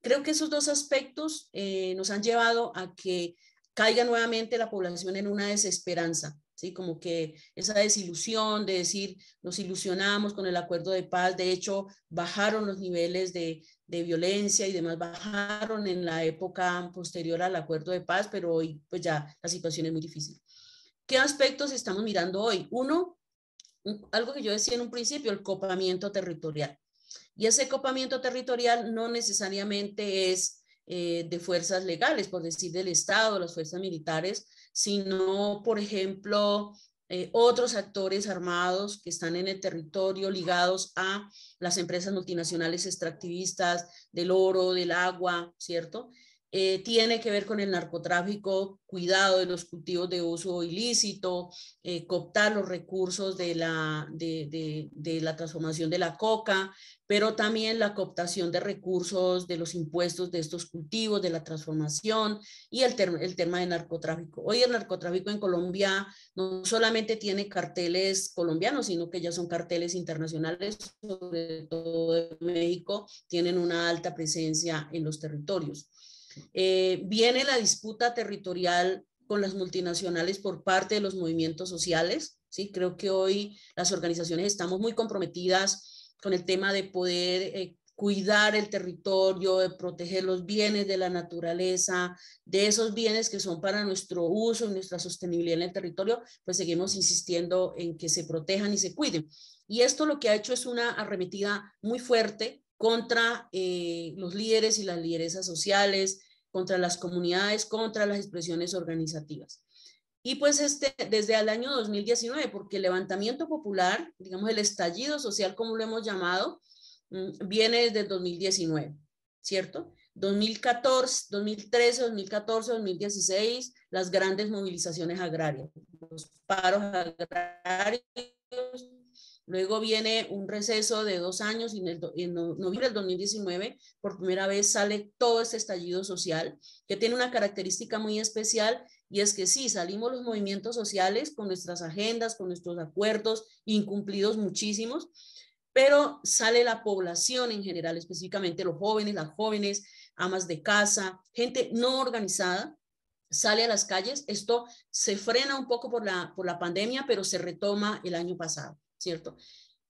Creo que esos dos aspectos eh, nos han llevado a que caiga nuevamente la población en una desesperanza, ¿sí? Como que esa desilusión de decir, nos ilusionamos con el acuerdo de paz, de hecho, bajaron los niveles de, de violencia y demás bajaron en la época posterior al acuerdo de paz, pero hoy pues ya la situación es muy difícil. ¿Qué aspectos estamos mirando hoy? Uno, algo que yo decía en un principio, el copamiento territorial. Y ese copamiento territorial no necesariamente es eh, de fuerzas legales, por decir del Estado, las fuerzas militares, sino, por ejemplo, eh, otros actores armados que están en el territorio ligados a las empresas multinacionales extractivistas del oro, del agua, ¿cierto? Eh, tiene que ver con el narcotráfico, cuidado de los cultivos de uso ilícito, eh, cooptar los recursos de la, transformación de la coca, pero también la cooptación de recursos de los impuestos de estos cultivos, de la transformación y el, tema de narcotráfico. Hoy el narcotráfico en Colombia no solamente tiene carteles colombianos, sino que ya son carteles internacionales, sobre todo de México, tienen una alta presencia en los territorios. Eh, viene la disputa territorial con las multinacionales por parte de los movimientos sociales. ¿sí? Creo que hoy las organizaciones estamos muy comprometidas con el tema de poder eh, cuidar el territorio, de proteger los bienes de la naturaleza, de esos bienes que son para nuestro uso y nuestra sostenibilidad en el territorio, pues seguimos insistiendo en que se protejan y se cuiden. Y esto lo que ha hecho es una arremetida muy fuerte contra eh, los líderes y las lideresas sociales, contra las comunidades, contra las expresiones organizativas. Y pues este, desde el año 2019, porque el levantamiento popular, digamos el estallido social como lo hemos llamado, mm, viene desde 2019, ¿cierto? 2014, 2013, 2014, 2016, las grandes movilizaciones agrarias, los paros agrarios, Luego viene un receso de dos años y en, noviembre del 2019 por primera vez sale todo este estallido social que tiene una característica muy especial y es que sí, salimos los movimientos sociales con nuestras agendas, con nuestros acuerdos incumplidos muchísimos, pero sale la población en general, específicamente los jóvenes, las jóvenes, amas de casa, gente no organizada, sale a las calles. Esto se frena un poco por la, por la pandemia, pero se retoma el año pasado. ¿cierto?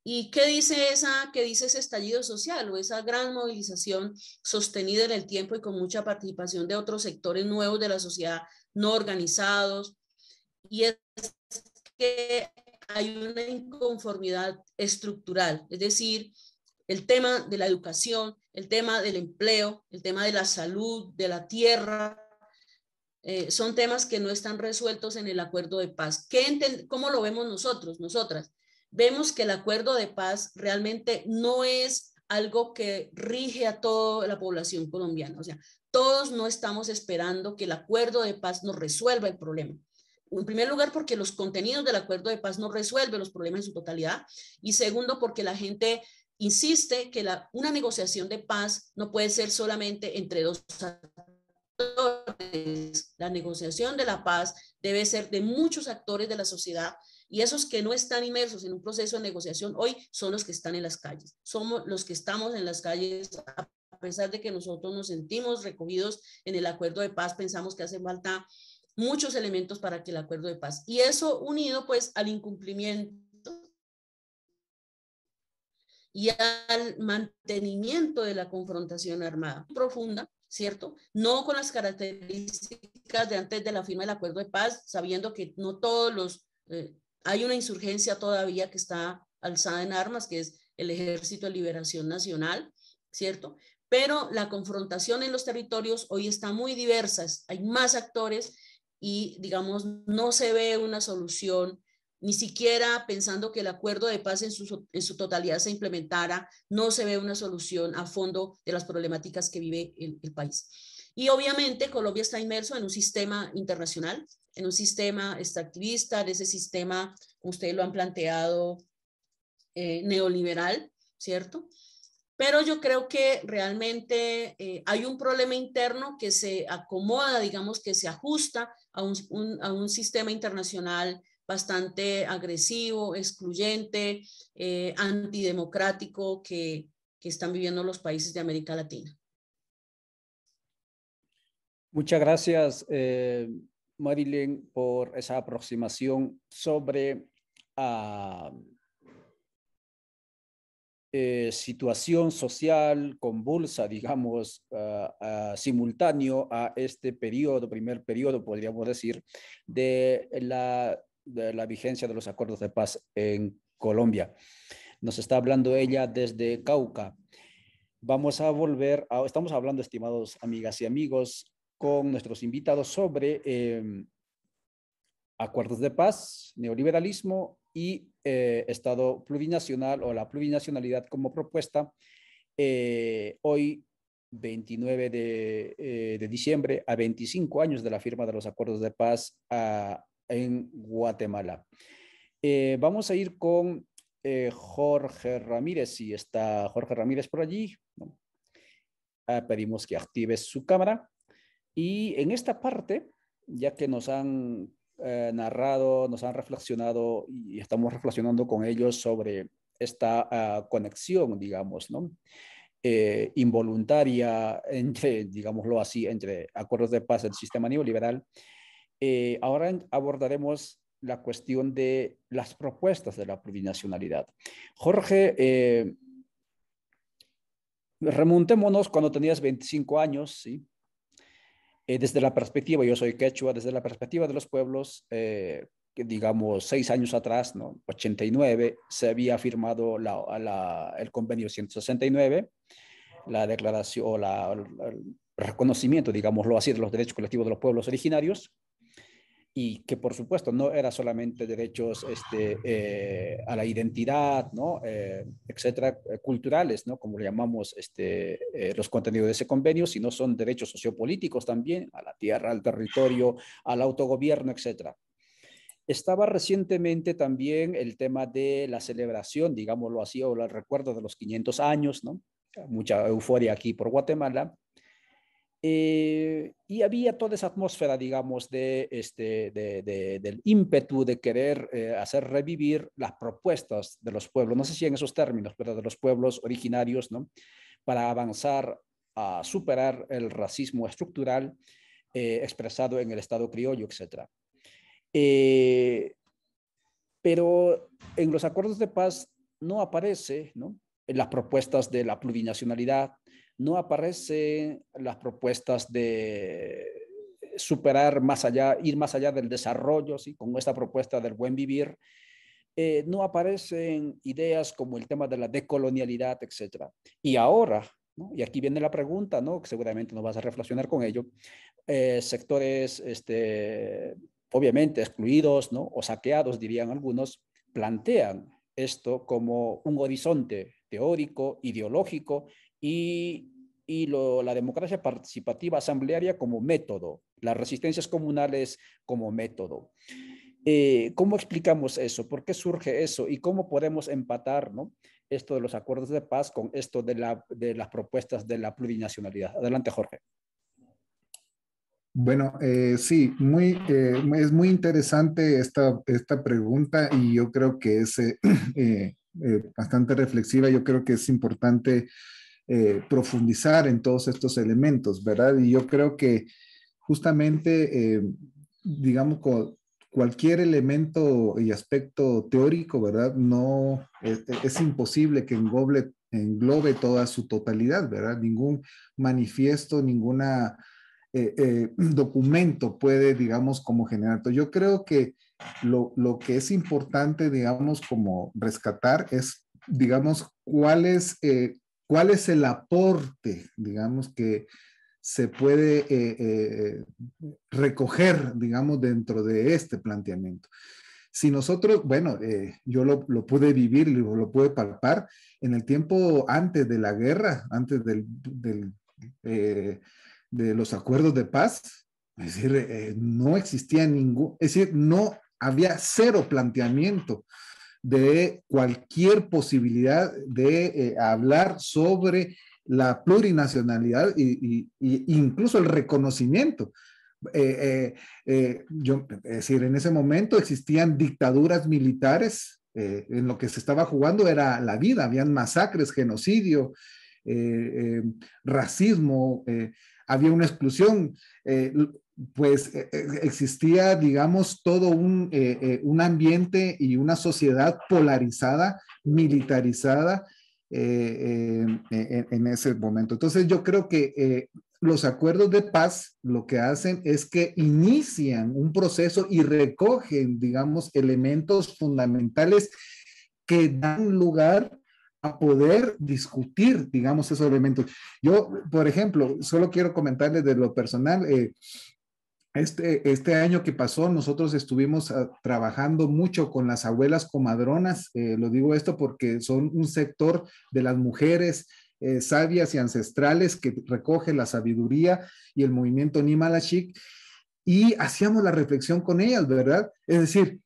¿Y qué dice, esa, qué dice ese estallido social o esa gran movilización sostenida en el tiempo y con mucha participación de otros sectores nuevos de la sociedad no organizados? Y es que hay una inconformidad estructural, es decir, el tema de la educación, el tema del empleo, el tema de la salud, de la tierra, eh, son temas que no están resueltos en el acuerdo de paz. ¿Qué ¿Cómo lo vemos nosotros, nosotras? vemos que el acuerdo de paz realmente no es algo que rige a toda la población colombiana. O sea, todos no estamos esperando que el acuerdo de paz nos resuelva el problema. En primer lugar, porque los contenidos del acuerdo de paz no resuelven los problemas en su totalidad. Y segundo, porque la gente insiste que la, una negociación de paz no puede ser solamente entre dos actores. La negociación de la paz debe ser de muchos actores de la sociedad y esos que no están inmersos en un proceso de negociación hoy son los que están en las calles. Somos los que estamos en las calles a pesar de que nosotros nos sentimos recogidos en el acuerdo de paz, pensamos que hace falta muchos elementos para que el acuerdo de paz. Y eso unido pues al incumplimiento y al mantenimiento de la confrontación armada profunda, ¿cierto? No con las características de antes de la firma del acuerdo de paz, sabiendo que no todos los eh, hay una insurgencia todavía que está alzada en armas, que es el Ejército de Liberación Nacional, ¿cierto? Pero la confrontación en los territorios hoy está muy diversa, hay más actores y, digamos, no se ve una solución, ni siquiera pensando que el acuerdo de paz en su, totalidad se implementara, no se ve una solución a fondo de las problemáticas que vive el, el país. Y obviamente Colombia está inmerso en un sistema internacional en un sistema extractivista, de ese sistema, como ustedes lo han planteado, eh, neoliberal, ¿cierto? Pero yo creo que realmente eh, hay un problema interno que se acomoda, digamos, que se ajusta a un, a un sistema internacional bastante agresivo, excluyente, eh, antidemocrático que, que están viviendo los países de América Latina. Muchas gracias, Marilyn, por esa aproximación sobre ah, eh, situación social convulsa, digamos, ah, ah, simultáneo a este periodo, primer periodo, podríamos decir, de la, vigencia de los acuerdos de paz en Colombia. Nos está hablando ella desde Cauca. Vamos a volver, estamos hablando, estimados amigas y amigos, con nuestros invitados sobre em, acuerdos de paz, neoliberalismo y eh, Estado plurinacional o la plurinacionalidad como propuesta. Eh, hoy, 29 eh, de, diciembre, a 25 años de la firma de los acuerdos de paz ah, en Guatemala. vamos a ir con Jorge Ramírez, si está Jorge Ramírez por allí. Ah, pedimos que active su cámara. Y en esta parte, ya que nos han eh, narrado, nos han reflexionado y estamos reflexionando con ellos sobre esta ah, conexión, digamos, ¿no? Eh, involuntaria entre, digámoslo así, entre acuerdos de paz del sistema neoliberal. Eh, ahora abordaremos la cuestión de las propuestas de la plurinacionalidad. Jorge, remontémonos cuando tenías 25 años, ¿sí? Eh, desde la perspectiva, yo soy quechua, desde la perspectiva de los pueblos, eh, digamos, seis años atrás, 89, se había firmado el convenio 169, la declaración o el reconocimiento, digámoslo así, de los derechos colectivos de los pueblos originarios, y que por supuesto no era solamente derechos este, eh, a la identidad, ¿no? Eh, etcétera, eh, culturales, ¿no? como le llamamos este, los contenidos de ese convenio, sino son derechos sociopolíticos también, a la tierra, al territorio, al autogobierno, etcétera. Estaba recientemente también el tema de la celebración, digámoslo así, o el recuerdo de los 500 años, ¿no? mucha euforia aquí por Guatemala, eh, y había toda esa atmósfera, digamos, de, este, del ímpetu de querer eh, hacer revivir las propuestas de los pueblos, no sé si en esos términos, pero de los pueblos originarios, ¿no? Para avanzar a superar el racismo estructural eh, expresado en el Estado criollo, etc. pero en los acuerdos de paz no aparece, ¿no? las propuestas de la plurinacionalidad, no aparecen las propuestas de superar más allá, ir más allá del desarrollo, ¿sí? con esta propuesta del buen vivir, eh, no aparecen ideas como el tema de la decolonialidad, etc. Y ahora, y aquí viene la pregunta, ¿no? que seguramente nos vas a reflexionar con ello, eh, sectores este, obviamente excluidos ¿no? o saqueados, dirían algunos, plantean esto como un horizonte teórico, ideológico, y, la democracia participativa asamblearia como método, las resistencias comunales como método. Eh, ¿Cómo explicamos eso? ¿Por qué surge eso? ¿Y cómo podemos empatar ¿no? esto de los acuerdos de paz con esto de, la, de las propuestas de la plurinacionalidad? Adelante, Jorge. Bueno, eh, sí, muy, eh, es muy interesante esta, esta pregunta y yo creo que es bastante reflexiva. Yo creo que es importante eh, profundizar en todos estos elementos, ¿verdad? Y yo creo que justamente, eh, digamos, cualquier elemento y aspecto teórico, ¿verdad? No eh, es, imposible que englobe, englobe, toda su totalidad, ¿verdad? Ningún manifiesto, ninguna documento puede, digamos, como generar. Yo creo que lo, que es importante, digamos, como rescatar es, digamos, cuáles eh, ¿Cuál es el aporte, digamos, que se puede eh, eh, recoger, digamos, dentro de este planteamiento? Si nosotros, bueno, eh, yo lo, pude vivir, lo, pude palpar en el tiempo antes de la guerra, antes del, de los acuerdos de paz, es decir, no existía ningún, es decir, no había cero planteamiento de cualquier posibilidad de eh, hablar sobre la plurinacionalidad e incluso el reconocimiento. Eh, eh, yo, es decir, en ese momento existían dictaduras militares, en lo que se estaba jugando era la vida, habían masacres, genocidio, racismo, había una exclusión pues e, e, existía, digamos, todo eh, eh, un, ambiente y una sociedad polarizada, militarizada eh, em, e, en, ese momento. Entonces yo creo que los acuerdos de paz lo que hacen es que inician un proceso y recogen, digamos, elementos fundamentales que dan lugar a poder discutir, digamos, esos elementos. Yo, por ejemplo, solo quiero comentarles de lo personal. Este, este, año que pasó, nosotros estuvimos ah, trabajando mucho con las abuelas comadronas. Eh, lo digo esto porque son un sector de las mujeres eh, sabias y ancestrales que recoge la sabiduría y el movimiento Nimalachik, Y hacíamos la reflexión con ellas, ¿verdad? Es decir,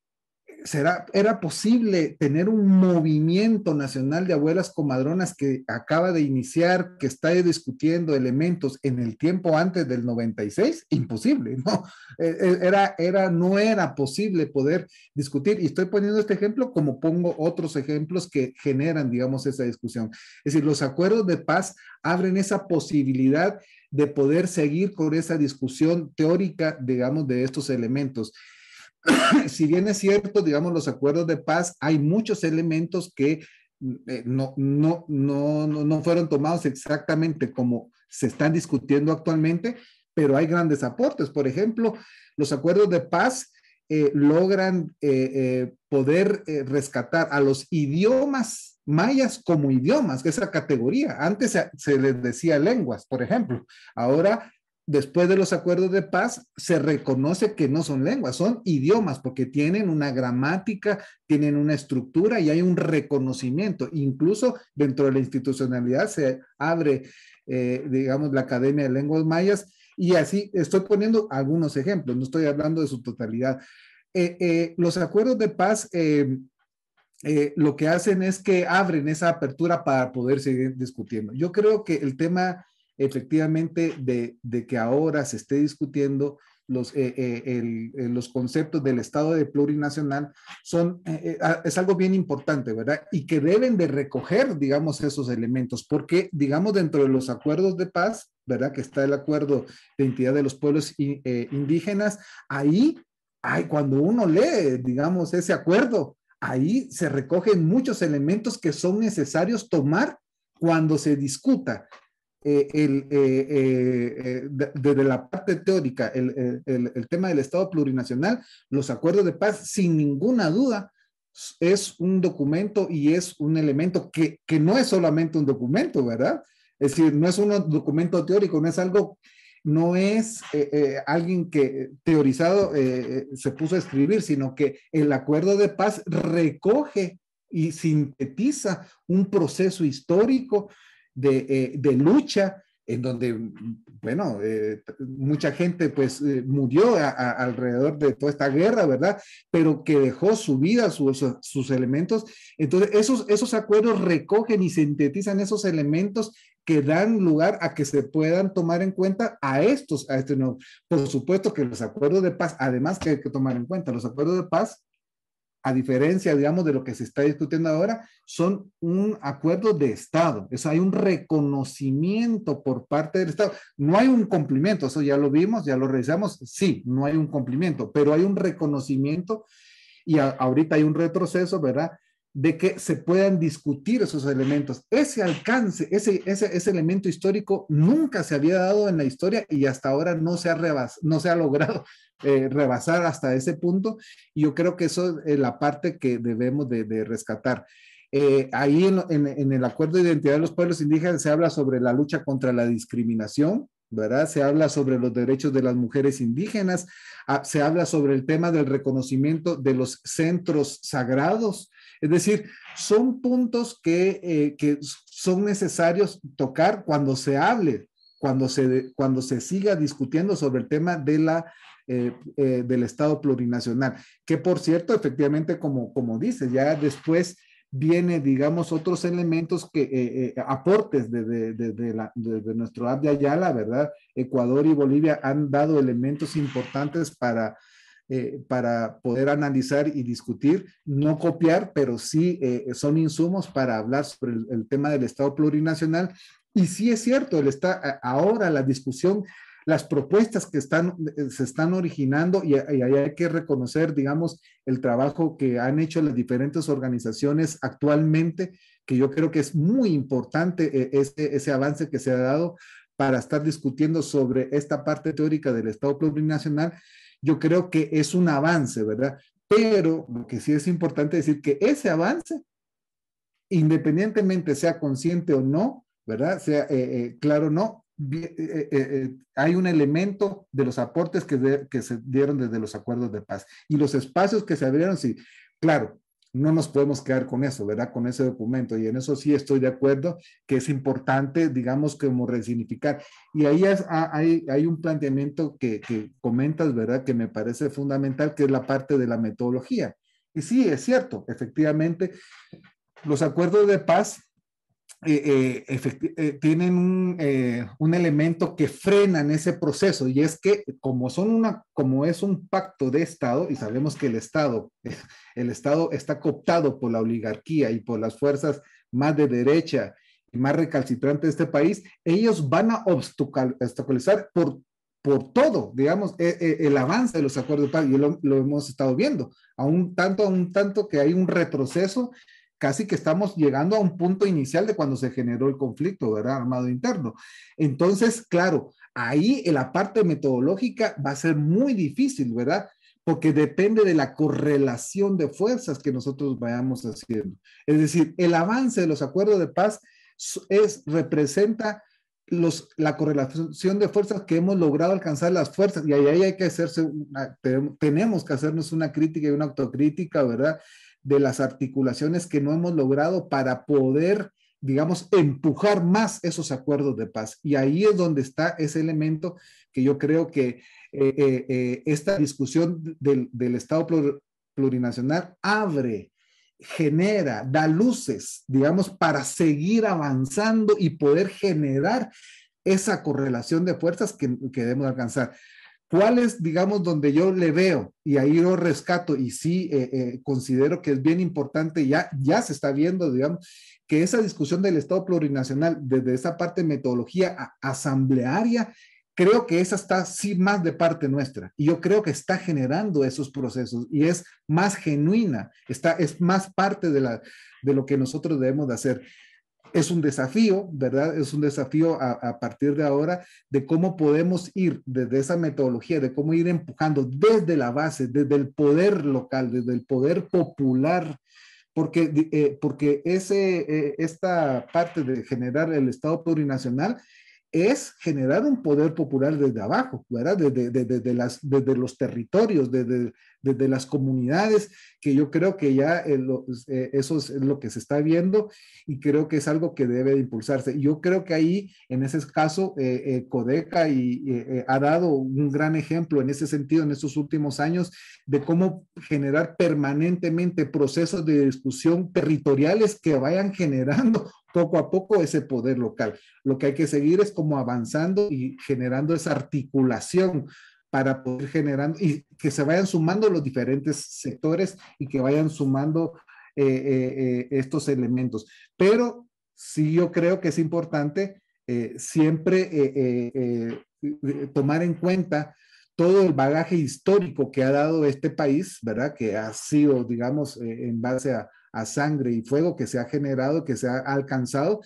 será, era posible tener un movimiento nacional de abuelas comadronas que acaba de iniciar, que está discutiendo elementos en el tiempo antes del 96? Imposible, ¿no? Eh, eh, era, era, no era posible poder discutir. Y estoy poniendo este ejemplo como pongo otros ejemplos que generan, digamos, esa discusión. Es decir, los acuerdos de paz abren esa posibilidad de poder seguir con esa discusión teórica, digamos, de estos elementos. si bien es cierto, digamos, los acuerdos de paz, hay muchos elementos que eh, no, no, no, no fueron tomados exactamente como se están discutiendo actualmente, pero hay grandes aportes. Por ejemplo, los acuerdos de paz eh, logran eh, poder rescatar a los idiomas mayas como idiomas, esa categoría. Antes se, se les decía lenguas, por ejemplo. Ahora después de los acuerdos de paz, se reconoce que no son lenguas, son idiomas, porque tienen una gramática, tienen una estructura y hay un reconocimiento. Incluso dentro de la institucionalidad se abre, eh, digamos, la Academia de Lenguas Mayas y así estoy poniendo algunos ejemplos, no estoy hablando de su totalidad. Eh, eh, los acuerdos de paz... lo que hacen es que abren esa apertura para poder seguir discutiendo. Yo creo que el tema efectivamente de, que ahora se esté discutiendo los, eh, eh, eh, los conceptos del Estado de plurinacional son, es algo bien importante, ¿verdad? Y que deben de recoger, digamos, esos elementos, porque, digamos, dentro de los acuerdos de paz, ¿verdad? Que está el acuerdo de entidad de los pueblos indígenas, ahí, cuando uno lee, digamos, ese acuerdo, ahí se recogen muchos elementos que son necesarios tomar cuando se discuta desde eh, eh, eh, la parte teórica, el, tema del Estado plurinacional, los acuerdos de paz, sin ninguna duda, es un documento y es un elemento que, que no es solamente un documento, ¿verdad? Es decir, no es un documento teórico, no es algo, no es alguien que teorizado se puso a escribir, sino que el acuerdo de paz recoge y sintetiza un proceso histórico eh, de, lucha, en donde, bueno, eh, mucha gente pues eh, murió alrededor de toda esta guerra, ¿verdad? Pero que dejó su vida, sus elementos. Entonces, esos, esos acuerdos recogen y sintetizan esos elementos que dan lugar a que se puedan tomar en cuenta a estos, a este nuevo. Por supuesto que los acuerdos de paz, además que hay que tomar en cuenta, los acuerdos de paz a diferencia, digamos, de lo que se está discutiendo ahora, son un acuerdo de Estado. Eso hay un reconocimiento por parte del Estado. No hay un cumplimiento, eso ya lo vimos, ya lo revisamos. Sí, no hay un cumplimiento, pero hay un reconocimiento y ahorita hay un retroceso, ¿verdad? de que se puedan discutir esos elementos. Ese alcance, ese, ese, elemento histórico nunca se había dado en la historia y hasta ahora no se ha, rebas, no se ha logrado eh, rebasar hasta ese punto. Y yo creo que eso es la parte que debemos de, rescatar. Eh, ahí en, el Acuerdo de Identidad de los Pueblos Indígenas se habla sobre la lucha contra la discriminación, ¿verdad? Se habla sobre los derechos de las mujeres indígenas, ah, se habla sobre el tema del reconocimiento de los centros sagrados, es decir, son puntos eh, que, son necesarios tocar cuando se hable, cuando se, cuando se siga discutiendo sobre el tema de la eh, eh, del Estado plurinacional, que por cierto, efectivamente, como, como dice, ya después viene, digamos, otros elementos que, aportes de, de, de nuestro app de Ayala, ¿verdad? Ecuador y Bolivia han dado elementos importantes para eh, para poder analizar y discutir, no copiar, pero sí eh, son insumos para hablar sobre el, tema del Estado plurinacional. Y sí es cierto, está, ahora la discusión, las propuestas que están, eh, se están originando y, hay que reconocer, digamos, el trabajo que han hecho las diferentes organizaciones actualmente, que yo creo que es muy importante ese, ese avance que se ha dado para estar discutiendo sobre esta parte teórica del Estado plurinacional yo creo que es un avance, ¿verdad? Pero lo que sí es importante decir que ese avance, independientemente sea consciente o no, ¿verdad? Sea eh, eh, claro o no, eh, hay un elemento de los aportes que se dieron desde los acuerdos de paz y los espacios que se abrieron, sí, claro, no nos podemos quedar con eso, ¿verdad? Con ese documento. Y en eso sí estoy de acuerdo, que es importante, digamos, como resignificar. Y ahí es, ah, hay, un planteamiento que, que, comentas, ¿verdad? Que me parece fundamental, que es la parte de la metodología. Y sí, es cierto, efectivamente, los acuerdos de paz eh, eh, eh, tienen un, elemento que en ese proceso y es que como son una como es un pacto de estado y sabemos que el estado el estado está cooptado por la oligarquía y por las fuerzas más de derecha y más recalcitrantes de este país ellos van a obstaculizar por por todo, digamos, e, e, el avance de los acuerdos de paz, y lo, lo hemos estado viendo, a un tanto, a un tanto que hay un retroceso casi que estamos llegando a un punto inicial de cuando se generó el conflicto, ¿verdad? Armado interno. Entonces, claro, ahí en la parte metodológica va a ser muy difícil, ¿verdad? Porque depende de la correlación de fuerzas que nosotros vayamos haciendo. Es decir, el avance de los acuerdos de paz es, representa la correlación de fuerzas que hemos logrado alcanzar las fuerzas, y ahí hay que hacerse, tenemos que hacernos una crítica y una autocrítica, ¿verdad? de las articulaciones que no hemos logrado para poder, digamos, empujar más esos acuerdos de paz. Y ahí es donde está ese elemento que yo creo que eh, eh, eh, esta discusión del, Estado plurinacional abre genera, da luces, digamos, para seguir avanzando y poder generar esa correlación de fuerzas que, que, debemos alcanzar. ¿Cuál es, digamos, donde yo le veo y ahí lo rescato y sí eh, eh, considero que es bien importante, ya, ya se está viendo, digamos, que esa discusión del Estado plurinacional desde esa parte metodología asamblearia, creo que esa está sí más de parte nuestra y yo creo que está generando esos procesos y es más genuina, está, es más parte de, la, de lo que nosotros debemos de hacer es un desafío, ¿verdad? Es un desafío a, partir de ahora de cómo podemos ir desde esa metodología, de cómo ir empujando desde la base, desde el poder local, desde el poder popular, porque, eh, porque ese, eh, esta parte de generar el Estado plurinacional es generar un poder popular desde abajo, ¿verdad? Desde, los territorios, desde, las comunidades, que yo creo que ya eh, pues, eh, eso es lo que se está viendo y creo que es algo que debe de impulsarse. Yo creo que ahí, en ese caso, eh, Codeca y, ha dado un gran ejemplo en ese sentido en estos últimos años de cómo generar permanentemente procesos de discusión territoriales que vayan generando poco a poco ese poder local. Lo que hay que seguir es como avanzando y generando esa articulación para poder generar y que se vayan sumando los diferentes sectores y que vayan sumando eh, eh, eh, estos elementos. Pero sí yo creo que es importante siempre tomar en cuenta todo el bagaje histórico que ha dado este país, ¿verdad? Que ha sido, digamos, en base a, a sangre y fuego que se ha generado, que se ha alcanzado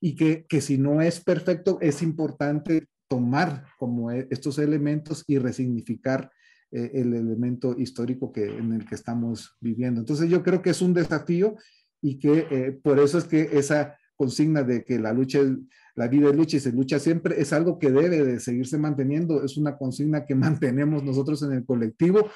y que, que si no es perfecto, es importante tomar como e, estos elementos y resignificar eh, el elemento histórico que, en el que estamos viviendo. Entonces yo creo que es un desafío y que eh, por eso es que esa consigna de que la lucha, la vida es lucha y se lucha siempre, es algo que debe de seguirse manteniendo, es una consigna que mantenemos nosotros en el colectivo,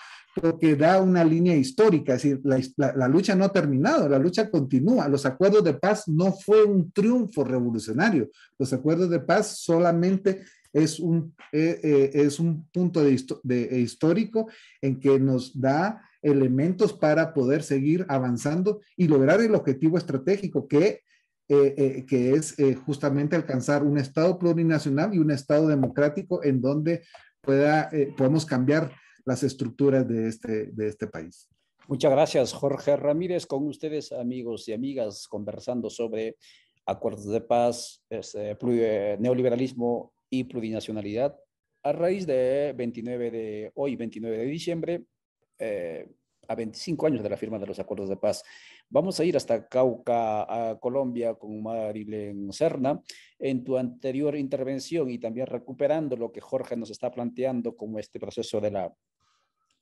que da una línea histórica, es decir, la, la, lucha no ha terminado, la lucha continúa. Los acuerdos de paz no fue un triunfo revolucionario, los acuerdos de paz solamente es un, eh, eh, es un punto de, de, eh, histórico en que nos da elementos para poder seguir avanzando y lograr el objetivo estratégico que, que es justamente alcanzar un Estado plurinacional y un Estado democrático en donde pueda, podemos cambiar las estructuras este, de este, país. Muchas gracias, Jorge Ramírez. Con ustedes, amigos y amigas, conversando sobre acuerdos de paz, este, neoliberalismo y plurinacionalidad. A raíz de 29 de hoy, 29 de diciembre, eh, a 25 años de la firma de los acuerdos de paz. Vamos a ir hasta Cauca, a Colombia, con Marilyn Serna. En tu anterior intervención y también recuperando lo que Jorge nos está planteando como este proceso de la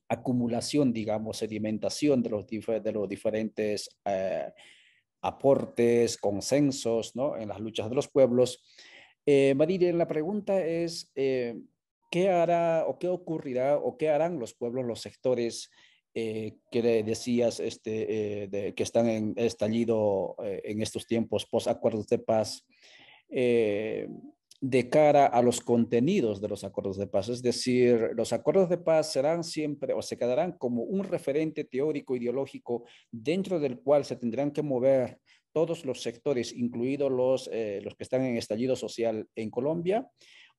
acumulación, digamos, sedimentación de los, de los diferentes eh, aportes, consensos ¿no? en las luchas de los pueblos. Eh, la pregunta es, eh, ¿qué hará o qué ocurrirá o qué harán los pueblos, los sectores eh, que decías este, que están en estallido en estos tiempos post acuerdos de paz? de cara a los contenidos de los acuerdos de paz. Es decir, los acuerdos de paz serán siempre o se quedarán como un referente teórico ideológico dentro del cual se tendrán que mover todos los sectores, incluidos los, eh, los que están en estallido social en Colombia,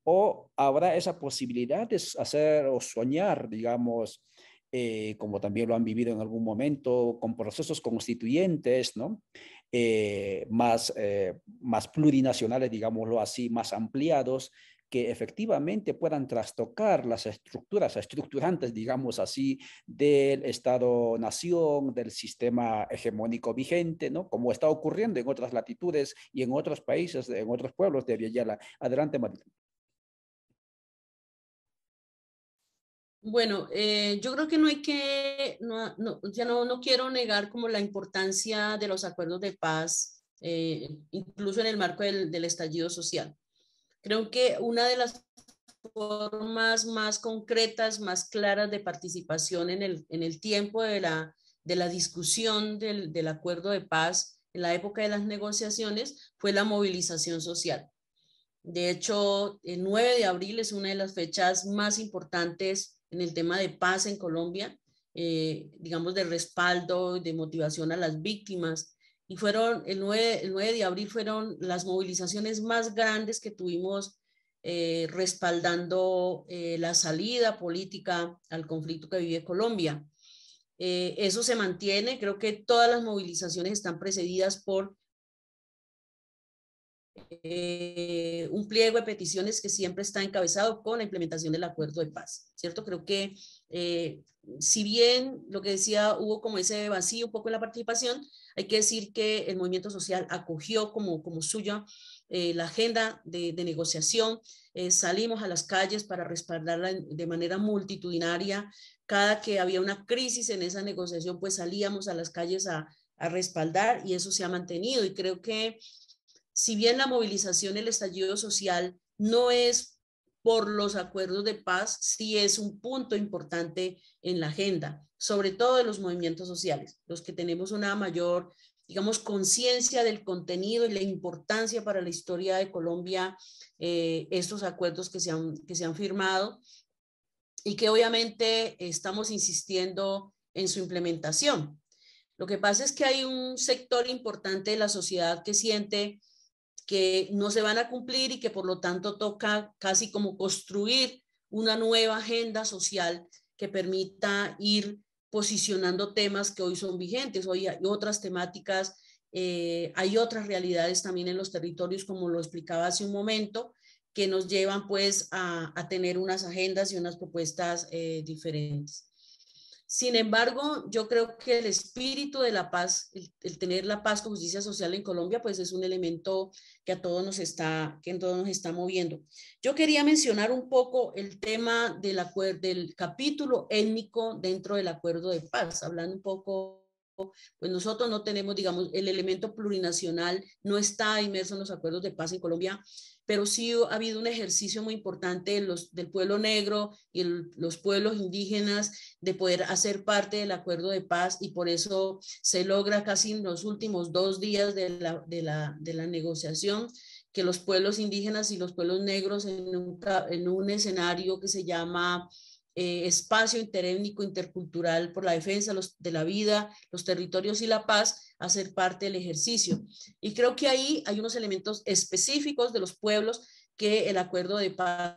o habrá esa posibilidad de hacer o soñar, digamos, eh, como también lo han vivido en algún momento, con procesos constituyentes, ¿no? Eh, más, eh, más plurinacionales, digámoslo así, más ampliados, que efectivamente puedan trastocar las estructuras estructurantes, digamos así, del Estado-nación, del sistema hegemónico vigente, ¿no? Como está ocurriendo en otras latitudes y en otros países, en otros pueblos de Villala. Adelante, Bueno, eh, yo creo que no hay que, no, ya no, no, quiero negar como la importancia de los acuerdos de paz, eh, incluso en el marco del, del estallido social. Creo que una de las formas más concretas, más claras de participación en el, en el tiempo de la, de la discusión del, del, acuerdo de paz en la época de las negociaciones fue la movilización social. De hecho, el 9 de abril es una de las fechas más importantes en el tema de paz en Colombia, eh, digamos, de respaldo, de motivación a las víctimas. Y fueron, el 9, de abril fueron las movilizaciones más grandes que tuvimos eh, respaldando eh, la salida política al conflicto que vive Colombia. eso se mantiene, creo que todas las movilizaciones están precedidas por eh, un pliego de peticiones que siempre está encabezado con la implementación del acuerdo de paz, ¿cierto? Creo que eh, si bien lo que decía hubo como ese vacío un poco en la participación, hay que decir que el movimiento social acogió como, como suya eh, la agenda de, negociación, salimos a las calles para respaldarla de manera multitudinaria, cada que había una crisis en esa negociación, pues salíamos a las calles a respaldar y eso se ha mantenido y creo que si bien la movilización, el estallido social no es por los acuerdos de paz, sí es un punto importante en la agenda, sobre todo de los movimientos sociales, los que tenemos una mayor, digamos, conciencia del contenido y la importancia para la historia de Colombia, eh, estos acuerdos que se, han, que se han firmado y que obviamente estamos insistiendo en su implementación. Lo que pasa es que hay un sector importante de la sociedad que siente que no se van a cumplir y que por lo tanto toca casi como construir una nueva agenda social que permita ir posicionando temas que hoy son vigentes. Hoy hay otras temáticas, eh, hay otras realidades también en los territorios, como lo explicaba hace un momento, que nos llevan pues a, tener unas agendas y unas propuestas eh, diferentes. Sin embargo, yo creo que el espíritu de la paz, el, tener la paz con justicia social en Colombia, pues es un elemento que a todos nos está, que en todos nos está moviendo. Yo quería mencionar un poco el tema del, del capítulo étnico dentro del acuerdo de paz, hablando un poco pues nosotros no tenemos, digamos, el elemento plurinacional no está inmerso en los acuerdos de paz en Colombia, pero sí ha habido un ejercicio muy importante los, del pueblo negro y los pueblos indígenas de poder hacer parte del acuerdo de paz y por eso se logra casi en los últimos dos días de la, de la, de la negociación que los pueblos indígenas y los pueblos negros en un, en un escenario que se llama eh, espacio interétnico intercultural por la defensa de la vida, los territorios y la paz, a ser parte del ejercicio. Y creo que ahí hay unos elementos específicos de los pueblos que el acuerdo de paz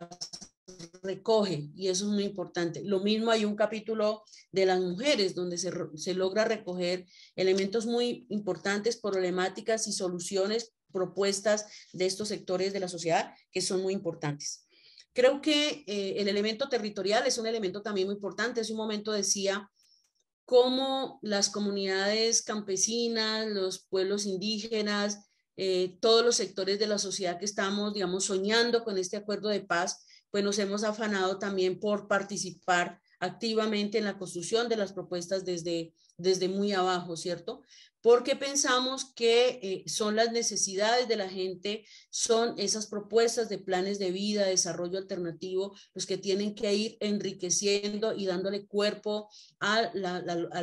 recoge y eso es muy importante. Lo mismo hay un capítulo de las mujeres donde se, logra recoger elementos muy importantes, problemáticas y soluciones propuestas de estos sectores de la sociedad que son muy importantes. Creo que eh, el elemento territorial es un elemento también muy importante. Hace un momento decía cómo las comunidades campesinas, los pueblos indígenas, eh, todos los sectores de la sociedad que estamos, digamos, soñando con este acuerdo de paz, pues nos hemos afanado también por participar activamente en la construcción de las propuestas desde, desde muy abajo, ¿cierto? porque pensamos que eh, son las necesidades de la gente, son esas propuestas de planes de vida, desarrollo alternativo, los que tienen que ir enriqueciendo y dándole cuerpo al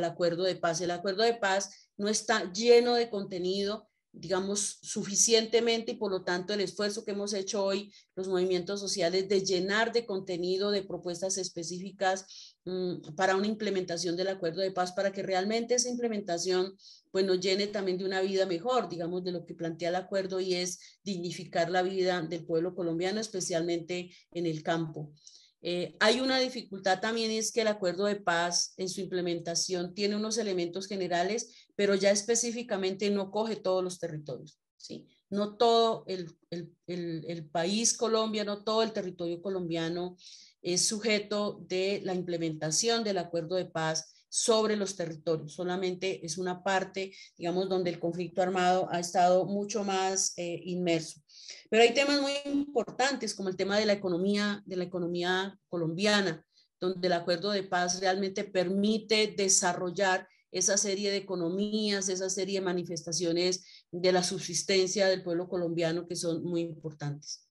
acuerdo de paz. El acuerdo de paz no está lleno de contenido, digamos, suficientemente y por lo tanto el esfuerzo que hemos hecho hoy los movimientos sociales de llenar de contenido, de propuestas específicas, Mm, para una implementación del acuerdo de paz, para que realmente esa implementación pues, nos llene también de una vida mejor, digamos, de lo que plantea el acuerdo y es dignificar la vida del pueblo colombiano, especialmente en el campo. Eh, hay una dificultad también es que el acuerdo de paz en su implementación tiene unos elementos generales, pero ya específicamente no coge todos los territorios. ¿sí? No todo el, el país Colombia, no todo el territorio colombiano es sujeto de la implementación del acuerdo de paz sobre los territorios. Solamente es una parte, digamos, donde el conflicto armado ha estado mucho más eh, inmerso. Pero hay temas muy importantes como el tema de la economía, de la economía colombiana, donde el acuerdo de paz realmente permite desarrollar esa serie de economías, esa serie de manifestaciones de la subsistencia del pueblo colombiano que son muy importantes.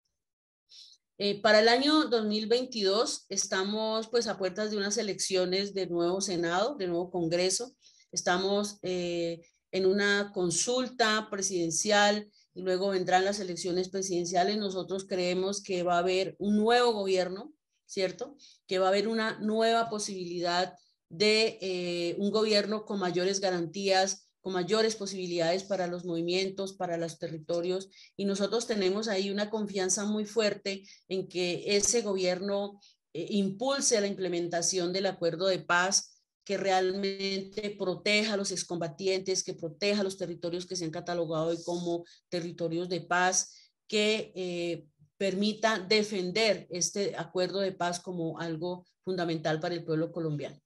Eh, para el año 2022 estamos pues a puertas de unas elecciones de nuevo Senado, de nuevo Congreso. Estamos eh, en una consulta presidencial y luego vendrán las elecciones presidenciales. Nosotros creemos que va a haber un nuevo gobierno, ¿cierto? Que va a haber una nueva posibilidad de eh, un gobierno con mayores garantías con mayores posibilidades para los movimientos, para los territorios, y nosotros tenemos ahí una confianza muy fuerte en que ese gobierno eh, impulse la implementación del acuerdo de paz que realmente proteja a los excombatientes, que proteja a los territorios que se han catalogado hoy como territorios de paz, que eh, permita defender este acuerdo de paz como algo fundamental para el pueblo colombiano.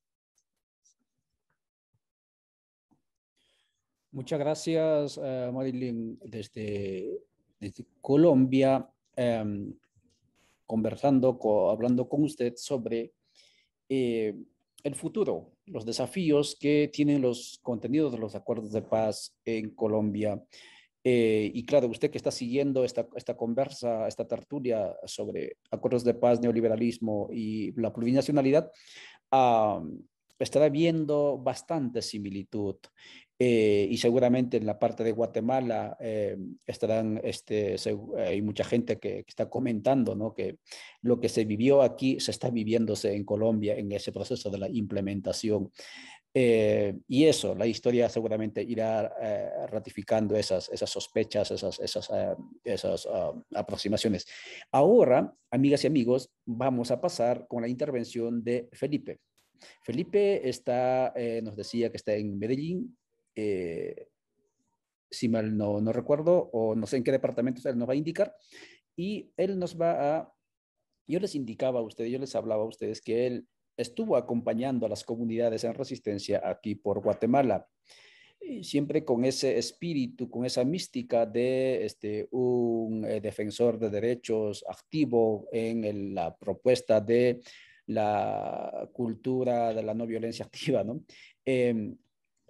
Muchas gracias, eh, Marilyn, desde, Colombia, em, conversando, hablando con usted sobre eh, el futuro, los desafíos que tienen los contenidos de los acuerdos de paz en Colombia. Eh, y claro, usted que está siguiendo esta, conversa, esta tertulia sobre acuerdos de paz, neoliberalismo y la plurinacionalidad, estará viendo bastante similitud eh, y seguramente en la parte de Guatemala eh, estarán, este, hay mucha gente que, está comentando ¿no? que lo que se vivió aquí se está viviéndose en Colombia en ese proceso de la implementación. Eh, y eso, la historia seguramente irá ratificando esas, esas sospechas, esas, esas, ah, esas ah, aproximaciones. Ahora, amigas y amigos, vamos a pasar con la intervención de Felipe. Felipe está, nos decía que está en Medellín, eh, si mal no, no recuerdo, o no sé en qué departamento él nos va a indicar, y él nos va a, yo les indicaba a ustedes, yo les hablaba a ustedes que él estuvo acompañando a las comunidades en resistencia aquí por Guatemala, siempre con ese espíritu, con esa mística de este, un eh, defensor de derechos activo en la propuesta de la cultura de la no violencia activa, ¿no? Em,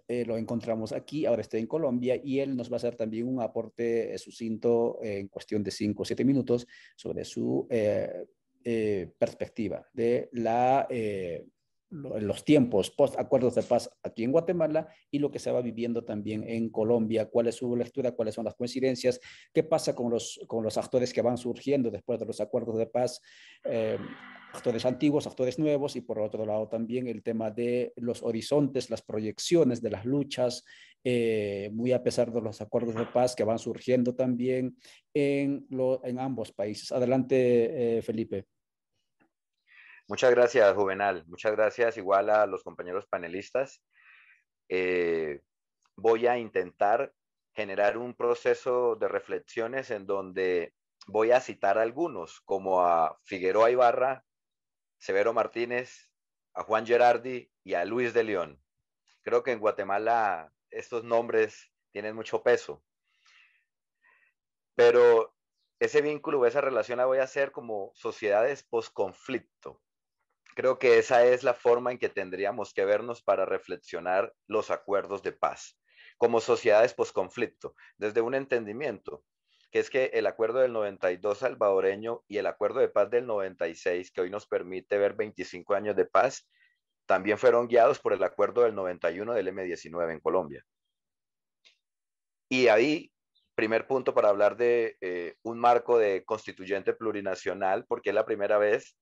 eh, lo encontramos aquí, ahora está en Colombia y él nos va a hacer también un aporte eh, sucinto eh, en cuestión de 5 o 7 minutos sobre su perspectiva de la, los tiempos post acuerdos de paz aquí en Guatemala y lo que se va viviendo también en Colombia, cuál es su lectura, cuáles son las coincidencias, qué pasa con los, con los actores que van surgiendo después de los acuerdos de paz actores antiguos, actores nuevos y por otro lado también el tema de los horizontes, las proyecciones de las luchas, eh, muy a pesar de los acuerdos de paz que van surgiendo también en, ambos países. Adelante, eh, Felipe. Muchas gracias, Juvenal. Muchas gracias igual a los compañeros panelistas. Eh, voy a intentar generar un proceso de reflexiones en donde voy a citar algunos, como a Figueroa Ibarra, Severo Martínez, a Juan Gerardi y a Luis de León. Creo que en Guatemala estos nombres tienen mucho peso. Pero ese vínculo esa relación la voy a hacer como sociedades post-conflicto. Creo que esa es la forma en que tendríamos que vernos para reflexionar los acuerdos de paz, como sociedades post-conflicto, desde un entendimiento que es que el acuerdo del 92 salvadoreño y el acuerdo de paz del 96, que hoy nos permite ver 25 años de paz, también fueron guiados por el acuerdo del 91 del M19 en Colombia. Y ahí, primer punto para hablar de eh, un marco de constituyente plurinacional, porque es la primera vez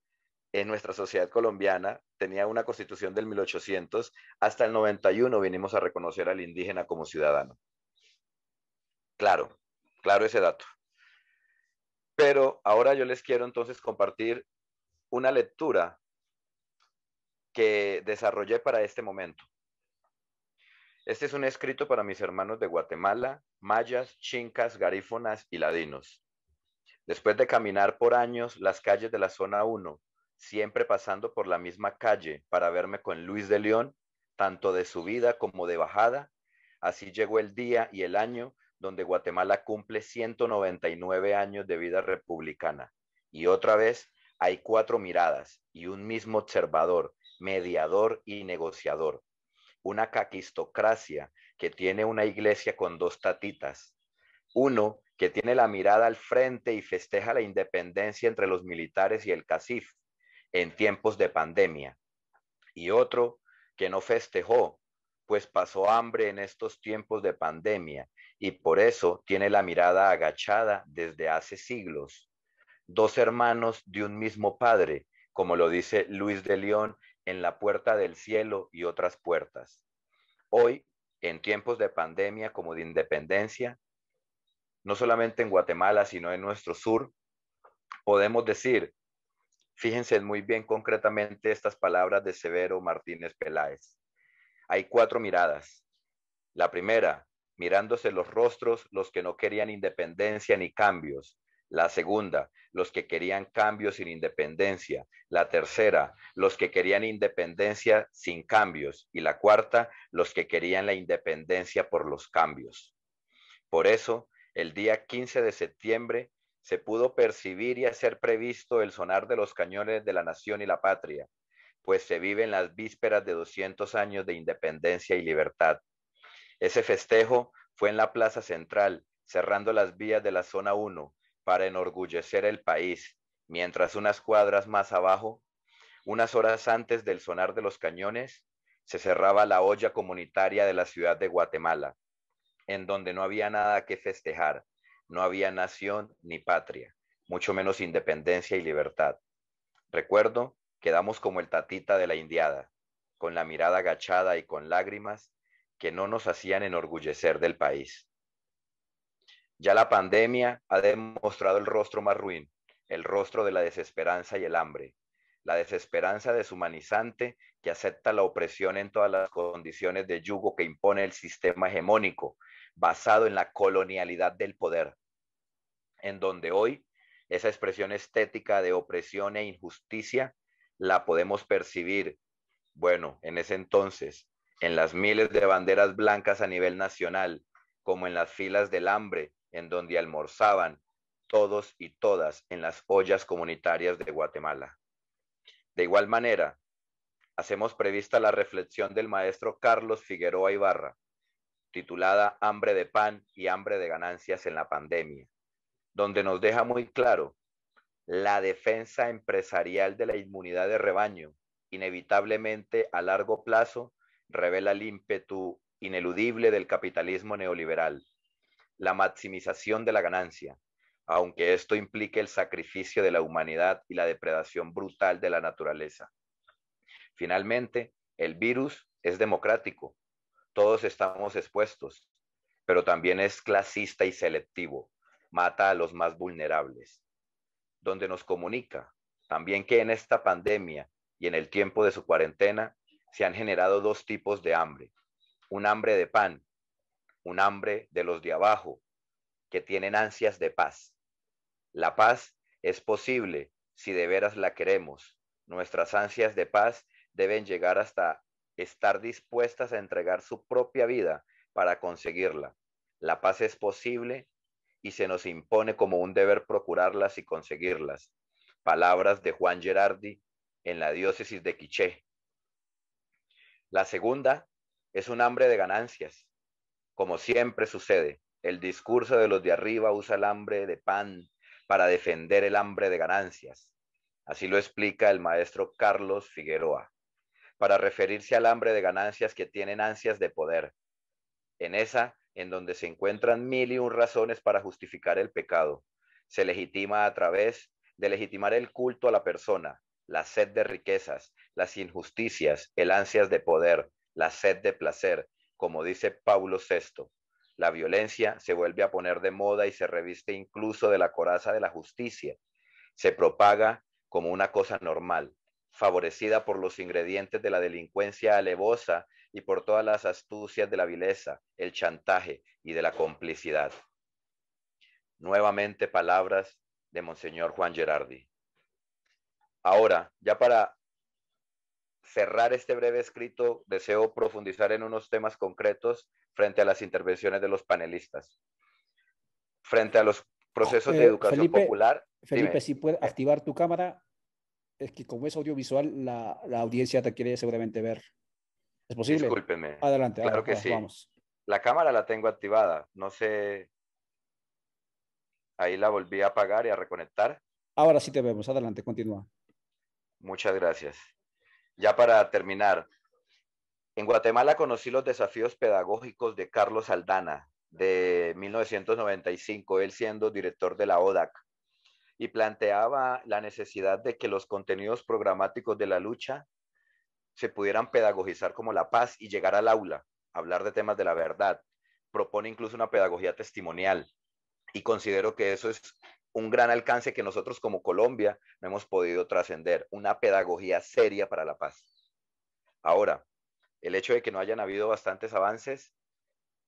en nuestra sociedad colombiana, tenía una constitución del 1800, hasta el 91 vinimos a reconocer al indígena como ciudadano. Claro, claro ese dato. Pero ahora yo les quiero entonces compartir una lectura que desarrollé para este momento. Este es un escrito para mis hermanos de Guatemala, mayas, chincas, garífonas y ladinos. Después de caminar por años las calles de la zona 1, siempre pasando por la misma calle para verme con Luis de León, tanto de subida como de bajada, así llegó el día y el año donde Guatemala cumple 199 años de vida republicana. Y otra vez hay cuatro miradas y un mismo observador, mediador y negociador. Una caquistocracia que tiene una iglesia con dos tatitas. Uno que tiene la mirada al frente y festeja la independencia entre los militares y el CACIF en tiempos de pandemia. Y otro que no festejó, pues pasó hambre en estos tiempos de pandemia y por eso tiene la mirada agachada desde hace siglos. Dos hermanos de un mismo padre, como lo dice Luis de León en La Puerta del Cielo y otras puertas. Hoy, en tiempos de pandemia como de independencia, no solamente en Guatemala, sino en nuestro sur, podemos decir, fíjense muy bien concretamente estas palabras de Severo Martínez Peláez. Hay cuatro miradas. La primera, mirándose los rostros los que no querían independencia ni cambios. La segunda, los que querían cambios sin independencia. La tercera, los que querían independencia sin cambios. Y la cuarta, los que querían la independencia por los cambios. Por eso, el día 15 de septiembre se pudo percibir y hacer previsto el sonar de los cañones de la nación y la patria, pues se viven las vísperas de 200 años de independencia y libertad. Ese festejo fue en la Plaza Central, cerrando las vías de la Zona 1 para enorgullecer el país, mientras unas cuadras más abajo, unas horas antes del sonar de los cañones, se cerraba la olla comunitaria de la ciudad de Guatemala, en donde no había nada que festejar, no había nación ni patria, mucho menos independencia y libertad. Recuerdo, quedamos como el tatita de la indiada, con la mirada agachada y con lágrimas, que no nos hacían enorgullecer del país. Ya la pandemia ha demostrado el rostro más ruin, el rostro de la desesperanza y el hambre, la desesperanza deshumanizante que acepta la opresión en todas las condiciones de yugo que impone el sistema hegemónico, basado en la colonialidad del poder, en donde hoy esa expresión estética de opresión e injusticia la podemos percibir, bueno, en ese entonces, en las miles de banderas blancas a nivel nacional, como en las filas del hambre, en donde almorzaban todos y todas en las ollas comunitarias de Guatemala. De igual manera, hacemos prevista la reflexión del maestro Carlos Figueroa Ibarra, titulada Hambre de pan y hambre de ganancias en la pandemia, donde nos deja muy claro la defensa empresarial de la inmunidad de rebaño, inevitablemente a largo plazo, revela el ímpetu ineludible del capitalismo neoliberal, la maximización de la ganancia, aunque esto implique el sacrificio de la humanidad y la depredación brutal de la naturaleza. Finalmente, el virus es democrático, todos estamos expuestos, pero también es clasista y selectivo, mata a los más vulnerables, donde nos comunica también que en esta pandemia y en el tiempo de su cuarentena, se han generado dos tipos de hambre. Un hambre de pan, un hambre de los de abajo, que tienen ansias de paz. La paz es posible si de veras la queremos. Nuestras ansias de paz deben llegar hasta estar dispuestas a entregar su propia vida para conseguirla. La paz es posible y se nos impone como un deber procurarlas y conseguirlas. Palabras de Juan Gerardi en la diócesis de Quiché, la segunda es un hambre de ganancias. Como siempre sucede, el discurso de los de arriba usa el hambre de pan para defender el hambre de ganancias. Así lo explica el maestro Carlos Figueroa, para referirse al hambre de ganancias que tienen ansias de poder. En esa, en donde se encuentran mil y un razones para justificar el pecado, se legitima a través de legitimar el culto a la persona, la sed de riquezas, las injusticias, el ansias de poder, la sed de placer, como dice Paulo VI. La violencia se vuelve a poner de moda y se reviste incluso de la coraza de la justicia. Se propaga como una cosa normal, favorecida por los ingredientes de la delincuencia alevosa y por todas las astucias de la vileza, el chantaje y de la complicidad. Nuevamente palabras de Monseñor Juan Gerardi. Ahora, ya para cerrar este breve escrito, deseo profundizar en unos temas concretos frente a las intervenciones de los panelistas. Frente a los procesos de eh, educación popular. Felipe, si puedes activar tu cámara, es que como es audiovisual, la, audiencia te quiere seguramente ver. ¿Es posible? Discúlpeme. Adelante. Claro que sí. Vamos. La cámara la tengo activada. No sé. Ahí la volví a apagar y a reconectar. Ahora sí te vemos. Adelante, continúa. Muchas gracias. Ya para terminar, en Guatemala conocí los desafíos pedagógicos de Carlos Aldana, de 1995, él siendo director de la ODAC, y planteaba la necesidad de que los contenidos programáticos de la lucha se pudieran pedagogizar como la paz y llegar al aula, hablar de temas de la verdad. Propone incluso una pedagogía testimonial y considero que eso es un gran alcance que nosotros como Colombia no hemos podido trascender, una pedagogía seria para la paz. Ahora, el hecho de que no hayan habido bastantes avances,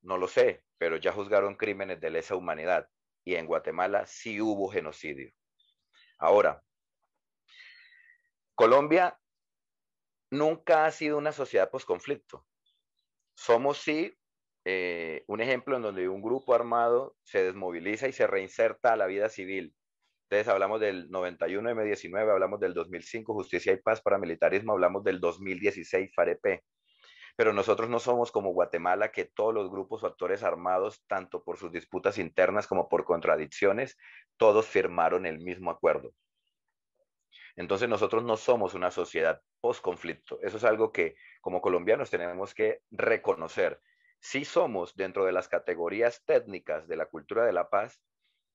no lo sé, pero ya juzgaron crímenes de lesa humanidad y en Guatemala sí hubo genocidio. Ahora, Colombia nunca ha sido una sociedad postconflicto Somos sí eh, un ejemplo en donde un grupo armado se desmoviliza y se reinserta a la vida civil. Entonces hablamos del 91 M19, hablamos del 2005 Justicia y Paz para Militarismo, hablamos del 2016 FAREP. Pero nosotros no somos como Guatemala, que todos los grupos o actores armados, tanto por sus disputas internas como por contradicciones, todos firmaron el mismo acuerdo. Entonces nosotros no somos una sociedad post-conflicto. Eso es algo que como colombianos tenemos que reconocer si somos dentro de las categorías técnicas de la cultura de la paz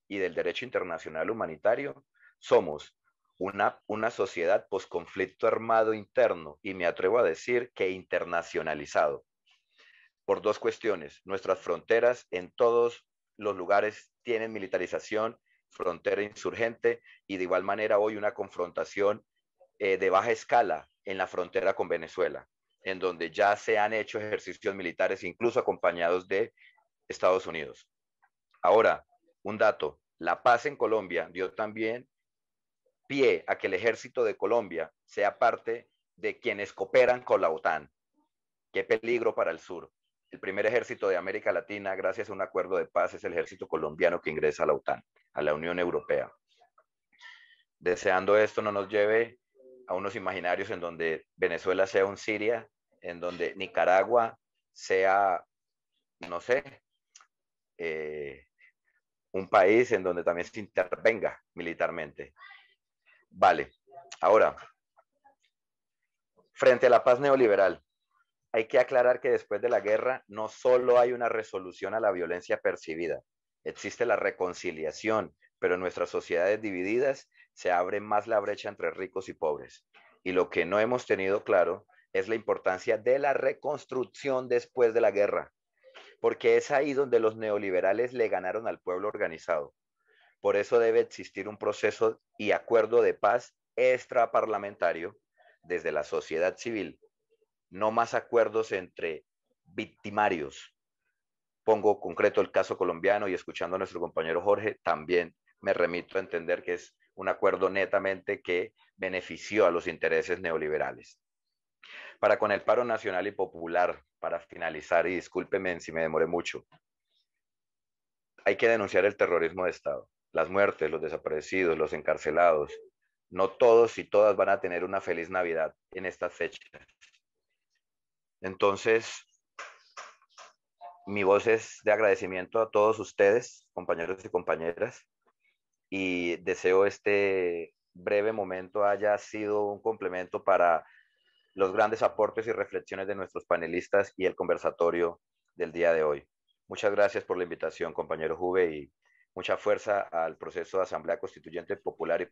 y del derecho internacional humanitario, somos una, una sociedad posconflicto armado interno y me atrevo a decir que internacionalizado. Por dos cuestiones, nuestras fronteras en todos los lugares tienen militarización, frontera insurgente y de igual manera hoy una confrontación eh, de baja escala en la frontera con Venezuela en donde ya se han hecho ejercicios militares, incluso acompañados de Estados Unidos. Ahora, un dato, la paz en Colombia dio también pie a que el ejército de Colombia sea parte de quienes cooperan con la OTAN. Qué peligro para el sur. El primer ejército de América Latina, gracias a un acuerdo de paz, es el ejército colombiano que ingresa a la OTAN, a la Unión Europea. Deseando esto no nos lleve a unos imaginarios en donde Venezuela sea un Siria, en donde Nicaragua sea, no sé, eh, un país en donde también se intervenga militarmente. Vale, ahora, frente a la paz neoliberal, hay que aclarar que después de la guerra no solo hay una resolución a la violencia percibida, existe la reconciliación, pero en nuestras sociedades divididas se abre más la brecha entre ricos y pobres. Y lo que no hemos tenido claro es la importancia de la reconstrucción después de la guerra, porque es ahí donde los neoliberales le ganaron al pueblo organizado. Por eso debe existir un proceso y acuerdo de paz extraparlamentario desde la sociedad civil, no más acuerdos entre victimarios. Pongo concreto el caso colombiano y escuchando a nuestro compañero Jorge, también me remito a entender que es un acuerdo netamente que benefició a los intereses neoliberales. Para con el paro nacional y popular, para finalizar, y discúlpeme si me demoré mucho, hay que denunciar el terrorismo de Estado, las muertes, los desaparecidos, los encarcelados. No todos y todas van a tener una feliz Navidad en esta fecha Entonces, mi voz es de agradecimiento a todos ustedes, compañeros y compañeras, y deseo este breve momento haya sido un complemento para los grandes aportes y reflexiones de nuestros panelistas y el conversatorio del día de hoy. Muchas gracias por la invitación, compañero Juve, y mucha fuerza al proceso de Asamblea Constituyente Popular y,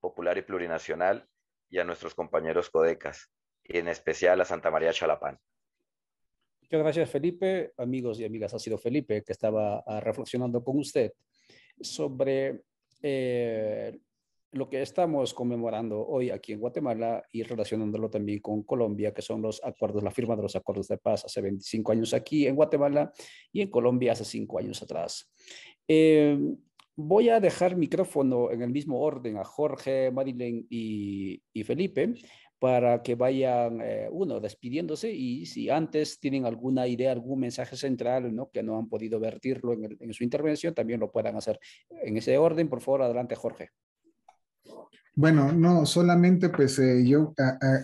Popular y Plurinacional y a nuestros compañeros codecas, y en especial a Santa María Chalapán. Muchas gracias, Felipe. Amigos y amigas, ha sido Felipe que estaba ah, reflexionando con usted sobre eh, lo que estamos conmemorando hoy aquí en Guatemala y relacionándolo también con Colombia, que son los acuerdos, la firma de los acuerdos de paz hace 25 años aquí en Guatemala y en Colombia hace 5 años atrás. Eh, voy a dejar micrófono en el mismo orden a Jorge, Marilyn y, y Felipe para que vayan, eh, uno, despidiéndose y si antes tienen alguna idea, algún mensaje central, ¿no? Que no han podido vertirlo en, en su intervención, también lo puedan hacer. En ese orden, por favor, adelante, Jorge. Bueno, no, solamente pues eh, yo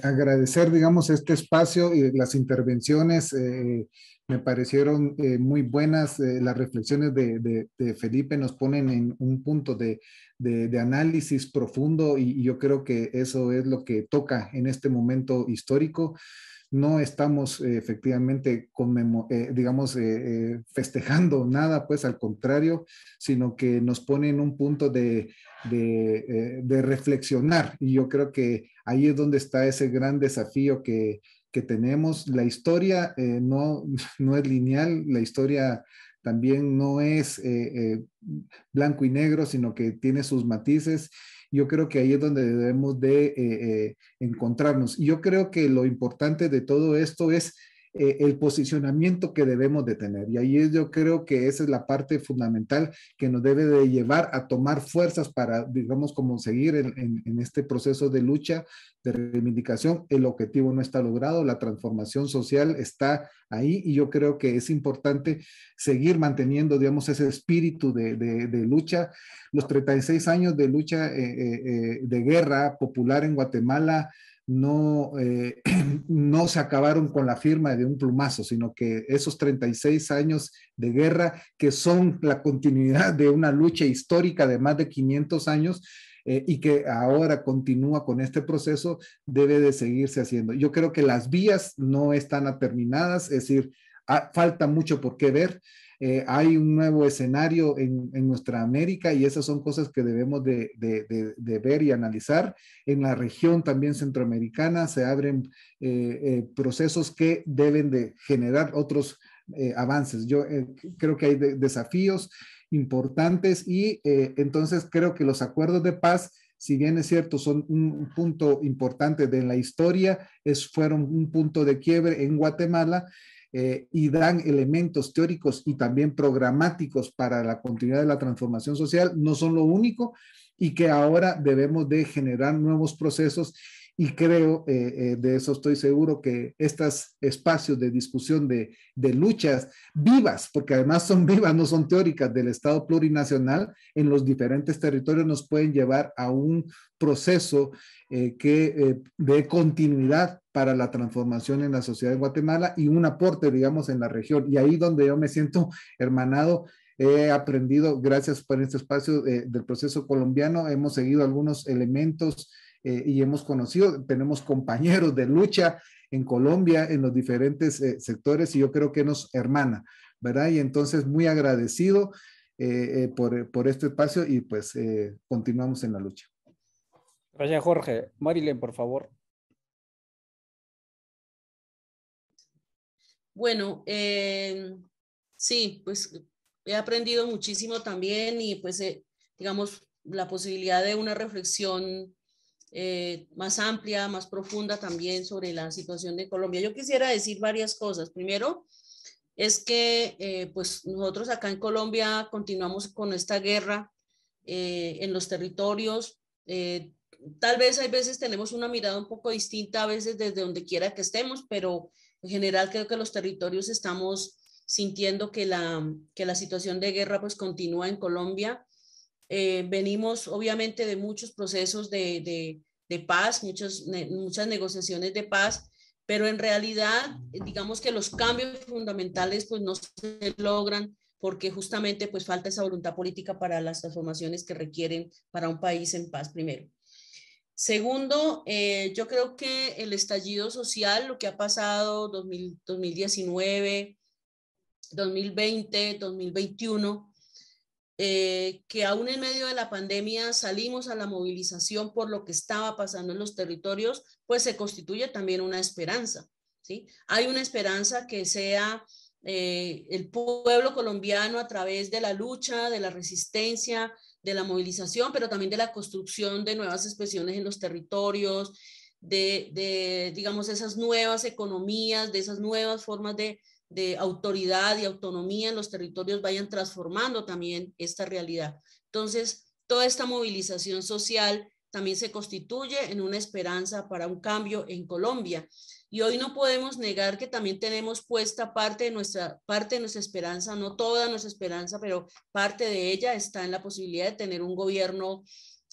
agradecer, digamos, este espacio y las intervenciones. Eh, me parecieron eh, muy buenas las reflexiones de, Felipe, nos ponen en un punto de, análisis profundo y, yo creo que eso es lo que toca en este momento histórico no estamos eh, efectivamente, eh, digamos, eh, festejando nada, pues al contrario, sino que nos pone en un punto de, de, reflexionar. Y yo creo que ahí es donde está ese gran desafío que, que tenemos. La historia no, no es lineal, la historia también no es blanco y negro, sino que tiene sus matices yo creo que ahí es donde debemos de eh, eh, encontrarnos. yo creo que lo importante de todo esto es eh, el posicionamiento que debemos de tener. Y ahí yo creo que esa es la parte fundamental que nos debe de llevar a tomar fuerzas para, digamos, como seguir en, este proceso de lucha, de reivindicación. El objetivo no está logrado, la transformación social está ahí y yo creo que es importante seguir manteniendo, digamos, ese espíritu de, lucha. Los 36 años de lucha eh, eh, de guerra popular en Guatemala eh, no, se acabaron con la firma de un plumazo, sino que esos 36 años de guerra, que son la continuidad de una lucha histórica de más de 500 años, eh, y que ahora continúa con este proceso, debe de seguirse haciendo. Yo creo que las vías no están terminadas, es decir, ah, falta mucho por qué ver. Eh, hay un nuevo escenario en, nuestra América y esas son cosas que debemos de, ver y analizar. En la región también centroamericana se abren eh, eh, procesos que deben de generar otros avances. Yo creo que hay desafíos importantes y entonces creo que los acuerdos de paz si bien es cierto, son un punto importante de la historia, es, fueron un punto de quiebre en Guatemala eh, y dan elementos teóricos y también programáticos para la continuidad de la transformación social, no son lo único y que ahora debemos de generar nuevos procesos y creo, eh, eh, de eso estoy seguro, que estos espacios de discusión de, de, luchas vivas, porque además son vivas, no son teóricas, del Estado plurinacional en los diferentes territorios nos pueden llevar a un proceso eh, que, de continuidad para la transformación en la sociedad de Guatemala y un aporte, digamos, en la región. Y ahí donde yo me siento hermanado he aprendido, gracias por este espacio del proceso colombiano, hemos seguido algunos elementos eh, y hemos conocido, tenemos compañeros de lucha en Colombia, en los diferentes eh, sectores, y yo creo que nos hermana, ¿verdad? Y entonces muy agradecido eh, por, este espacio y pues continuamos en la lucha. Gracias, Jorge. Marilyn, por favor. Bueno, sí, pues he aprendido muchísimo también y pues digamos la posibilidad de una reflexión eh, más amplia, más profunda también sobre la situación de Colombia. Yo quisiera decir varias cosas. Primero, es que eh, pues nosotros acá en Colombia continuamos con esta guerra eh, en los territorios. tal vez hay veces tenemos una mirada un poco distinta, a veces desde donde quiera que estemos, pero en general creo que los territorios estamos sintiendo que la, que la situación de guerra pues continúa en Colombia eh, venimos obviamente de muchos procesos de, de, de paz, muchas, muchas negociaciones de paz, pero en realidad digamos que los cambios fundamentales pues no se logran porque justamente pues falta esa voluntad política para las transformaciones que requieren para un país en paz primero. Segundo, eh, yo creo que el estallido social, lo que ha pasado 2019, 2020, 2021, eh, que aún en medio de la pandemia salimos a la movilización por lo que estaba pasando en los territorios, pues se constituye también una esperanza. ¿sí? Hay una esperanza que sea eh, el pueblo colombiano a través de la lucha, de la resistencia, de la movilización, pero también de la construcción de nuevas expresiones en los territorios, de, de digamos, esas nuevas economías, de esas nuevas formas de, de autoridad y autonomía en los territorios vayan transformando también esta realidad. Entonces, toda esta movilización social también se constituye en una esperanza para un cambio en Colombia. Y hoy no podemos negar que también tenemos puesta parte de nuestra, parte de nuestra esperanza, no toda nuestra esperanza, pero parte de ella está en la posibilidad de tener un gobierno,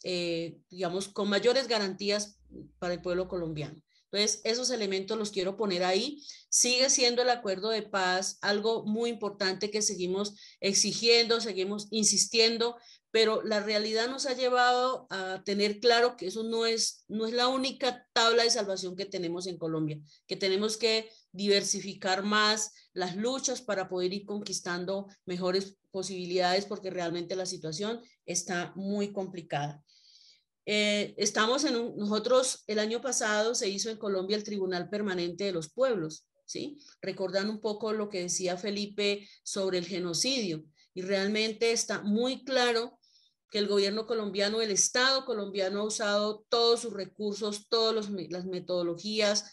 eh, digamos, con mayores garantías para el pueblo colombiano. Entonces, esos elementos los quiero poner ahí. Sigue siendo el acuerdo de paz algo muy importante que seguimos exigiendo, seguimos insistiendo, pero la realidad nos ha llevado a tener claro que eso no es, no es la única tabla de salvación que tenemos en Colombia, que tenemos que diversificar más las luchas para poder ir conquistando mejores posibilidades porque realmente la situación está muy complicada. Eh, estamos en nosotros el año pasado se hizo en Colombia el Tribunal Permanente de los Pueblos, ¿sí? Recordando un poco lo que decía Felipe sobre el genocidio y realmente está muy claro que el gobierno colombiano, el Estado colombiano ha usado todos sus recursos, todas las metodologías,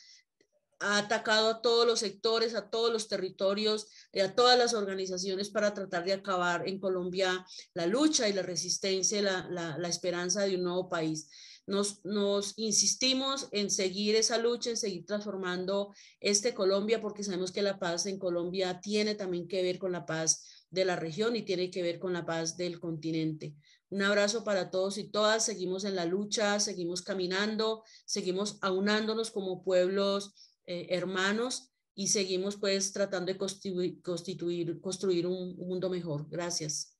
ha atacado a todos los sectores, a todos los territorios, y eh, a todas las organizaciones para tratar de acabar en Colombia la lucha y la resistencia, y la, la esperanza de un nuevo país. Nos, nos, insistimos en seguir esa lucha, en seguir transformando este Colombia, porque sabemos que la paz en Colombia tiene también que ver con la paz de la región y tiene que ver con la paz del continente. Un abrazo para todos y todas. Seguimos en la lucha, seguimos caminando, seguimos aunándonos como pueblos eh, hermanos y seguimos pues tratando de constituir, construir un, mundo mejor. Gracias.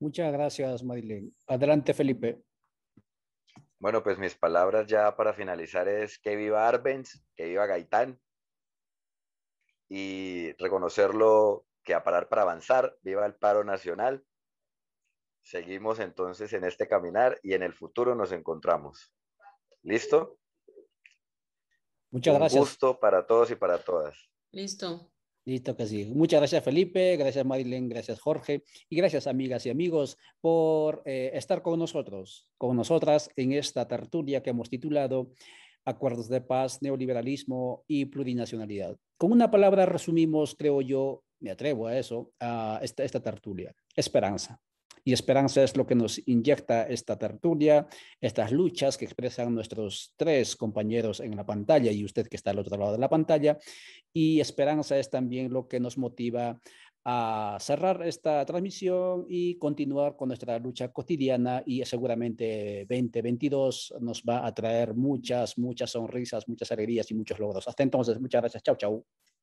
Muchas gracias, Madeline Adelante, Felipe. Bueno, pues mis palabras ya para finalizar es que viva Arbenz, que viva Gaitán y reconocerlo que a parar para avanzar, viva el paro nacional. Seguimos entonces en este caminar y en el futuro nos encontramos. ¿Listo? Muchas Un gracias. gusto para todos y para todas. Listo. Listo que sí. Muchas gracias Felipe, gracias Marilyn, gracias Jorge y gracias amigas y amigos por eh, estar con nosotros, con nosotras en esta tertulia que hemos titulado Acuerdos de Paz, Neoliberalismo y Plurinacionalidad. Con una palabra resumimos, creo yo, me atrevo a eso, a esta, esta tertulia, esperanza y esperanza es lo que nos inyecta esta tertulia, estas luchas que expresan nuestros tres compañeros en la pantalla y usted que está al otro lado de la pantalla. Y esperanza es también lo que nos motiva a cerrar esta transmisión y continuar con nuestra lucha cotidiana y seguramente 2022 nos va a traer muchas, muchas sonrisas, muchas alegrías y muchos logros. Hasta entonces, muchas gracias. Chau, chau.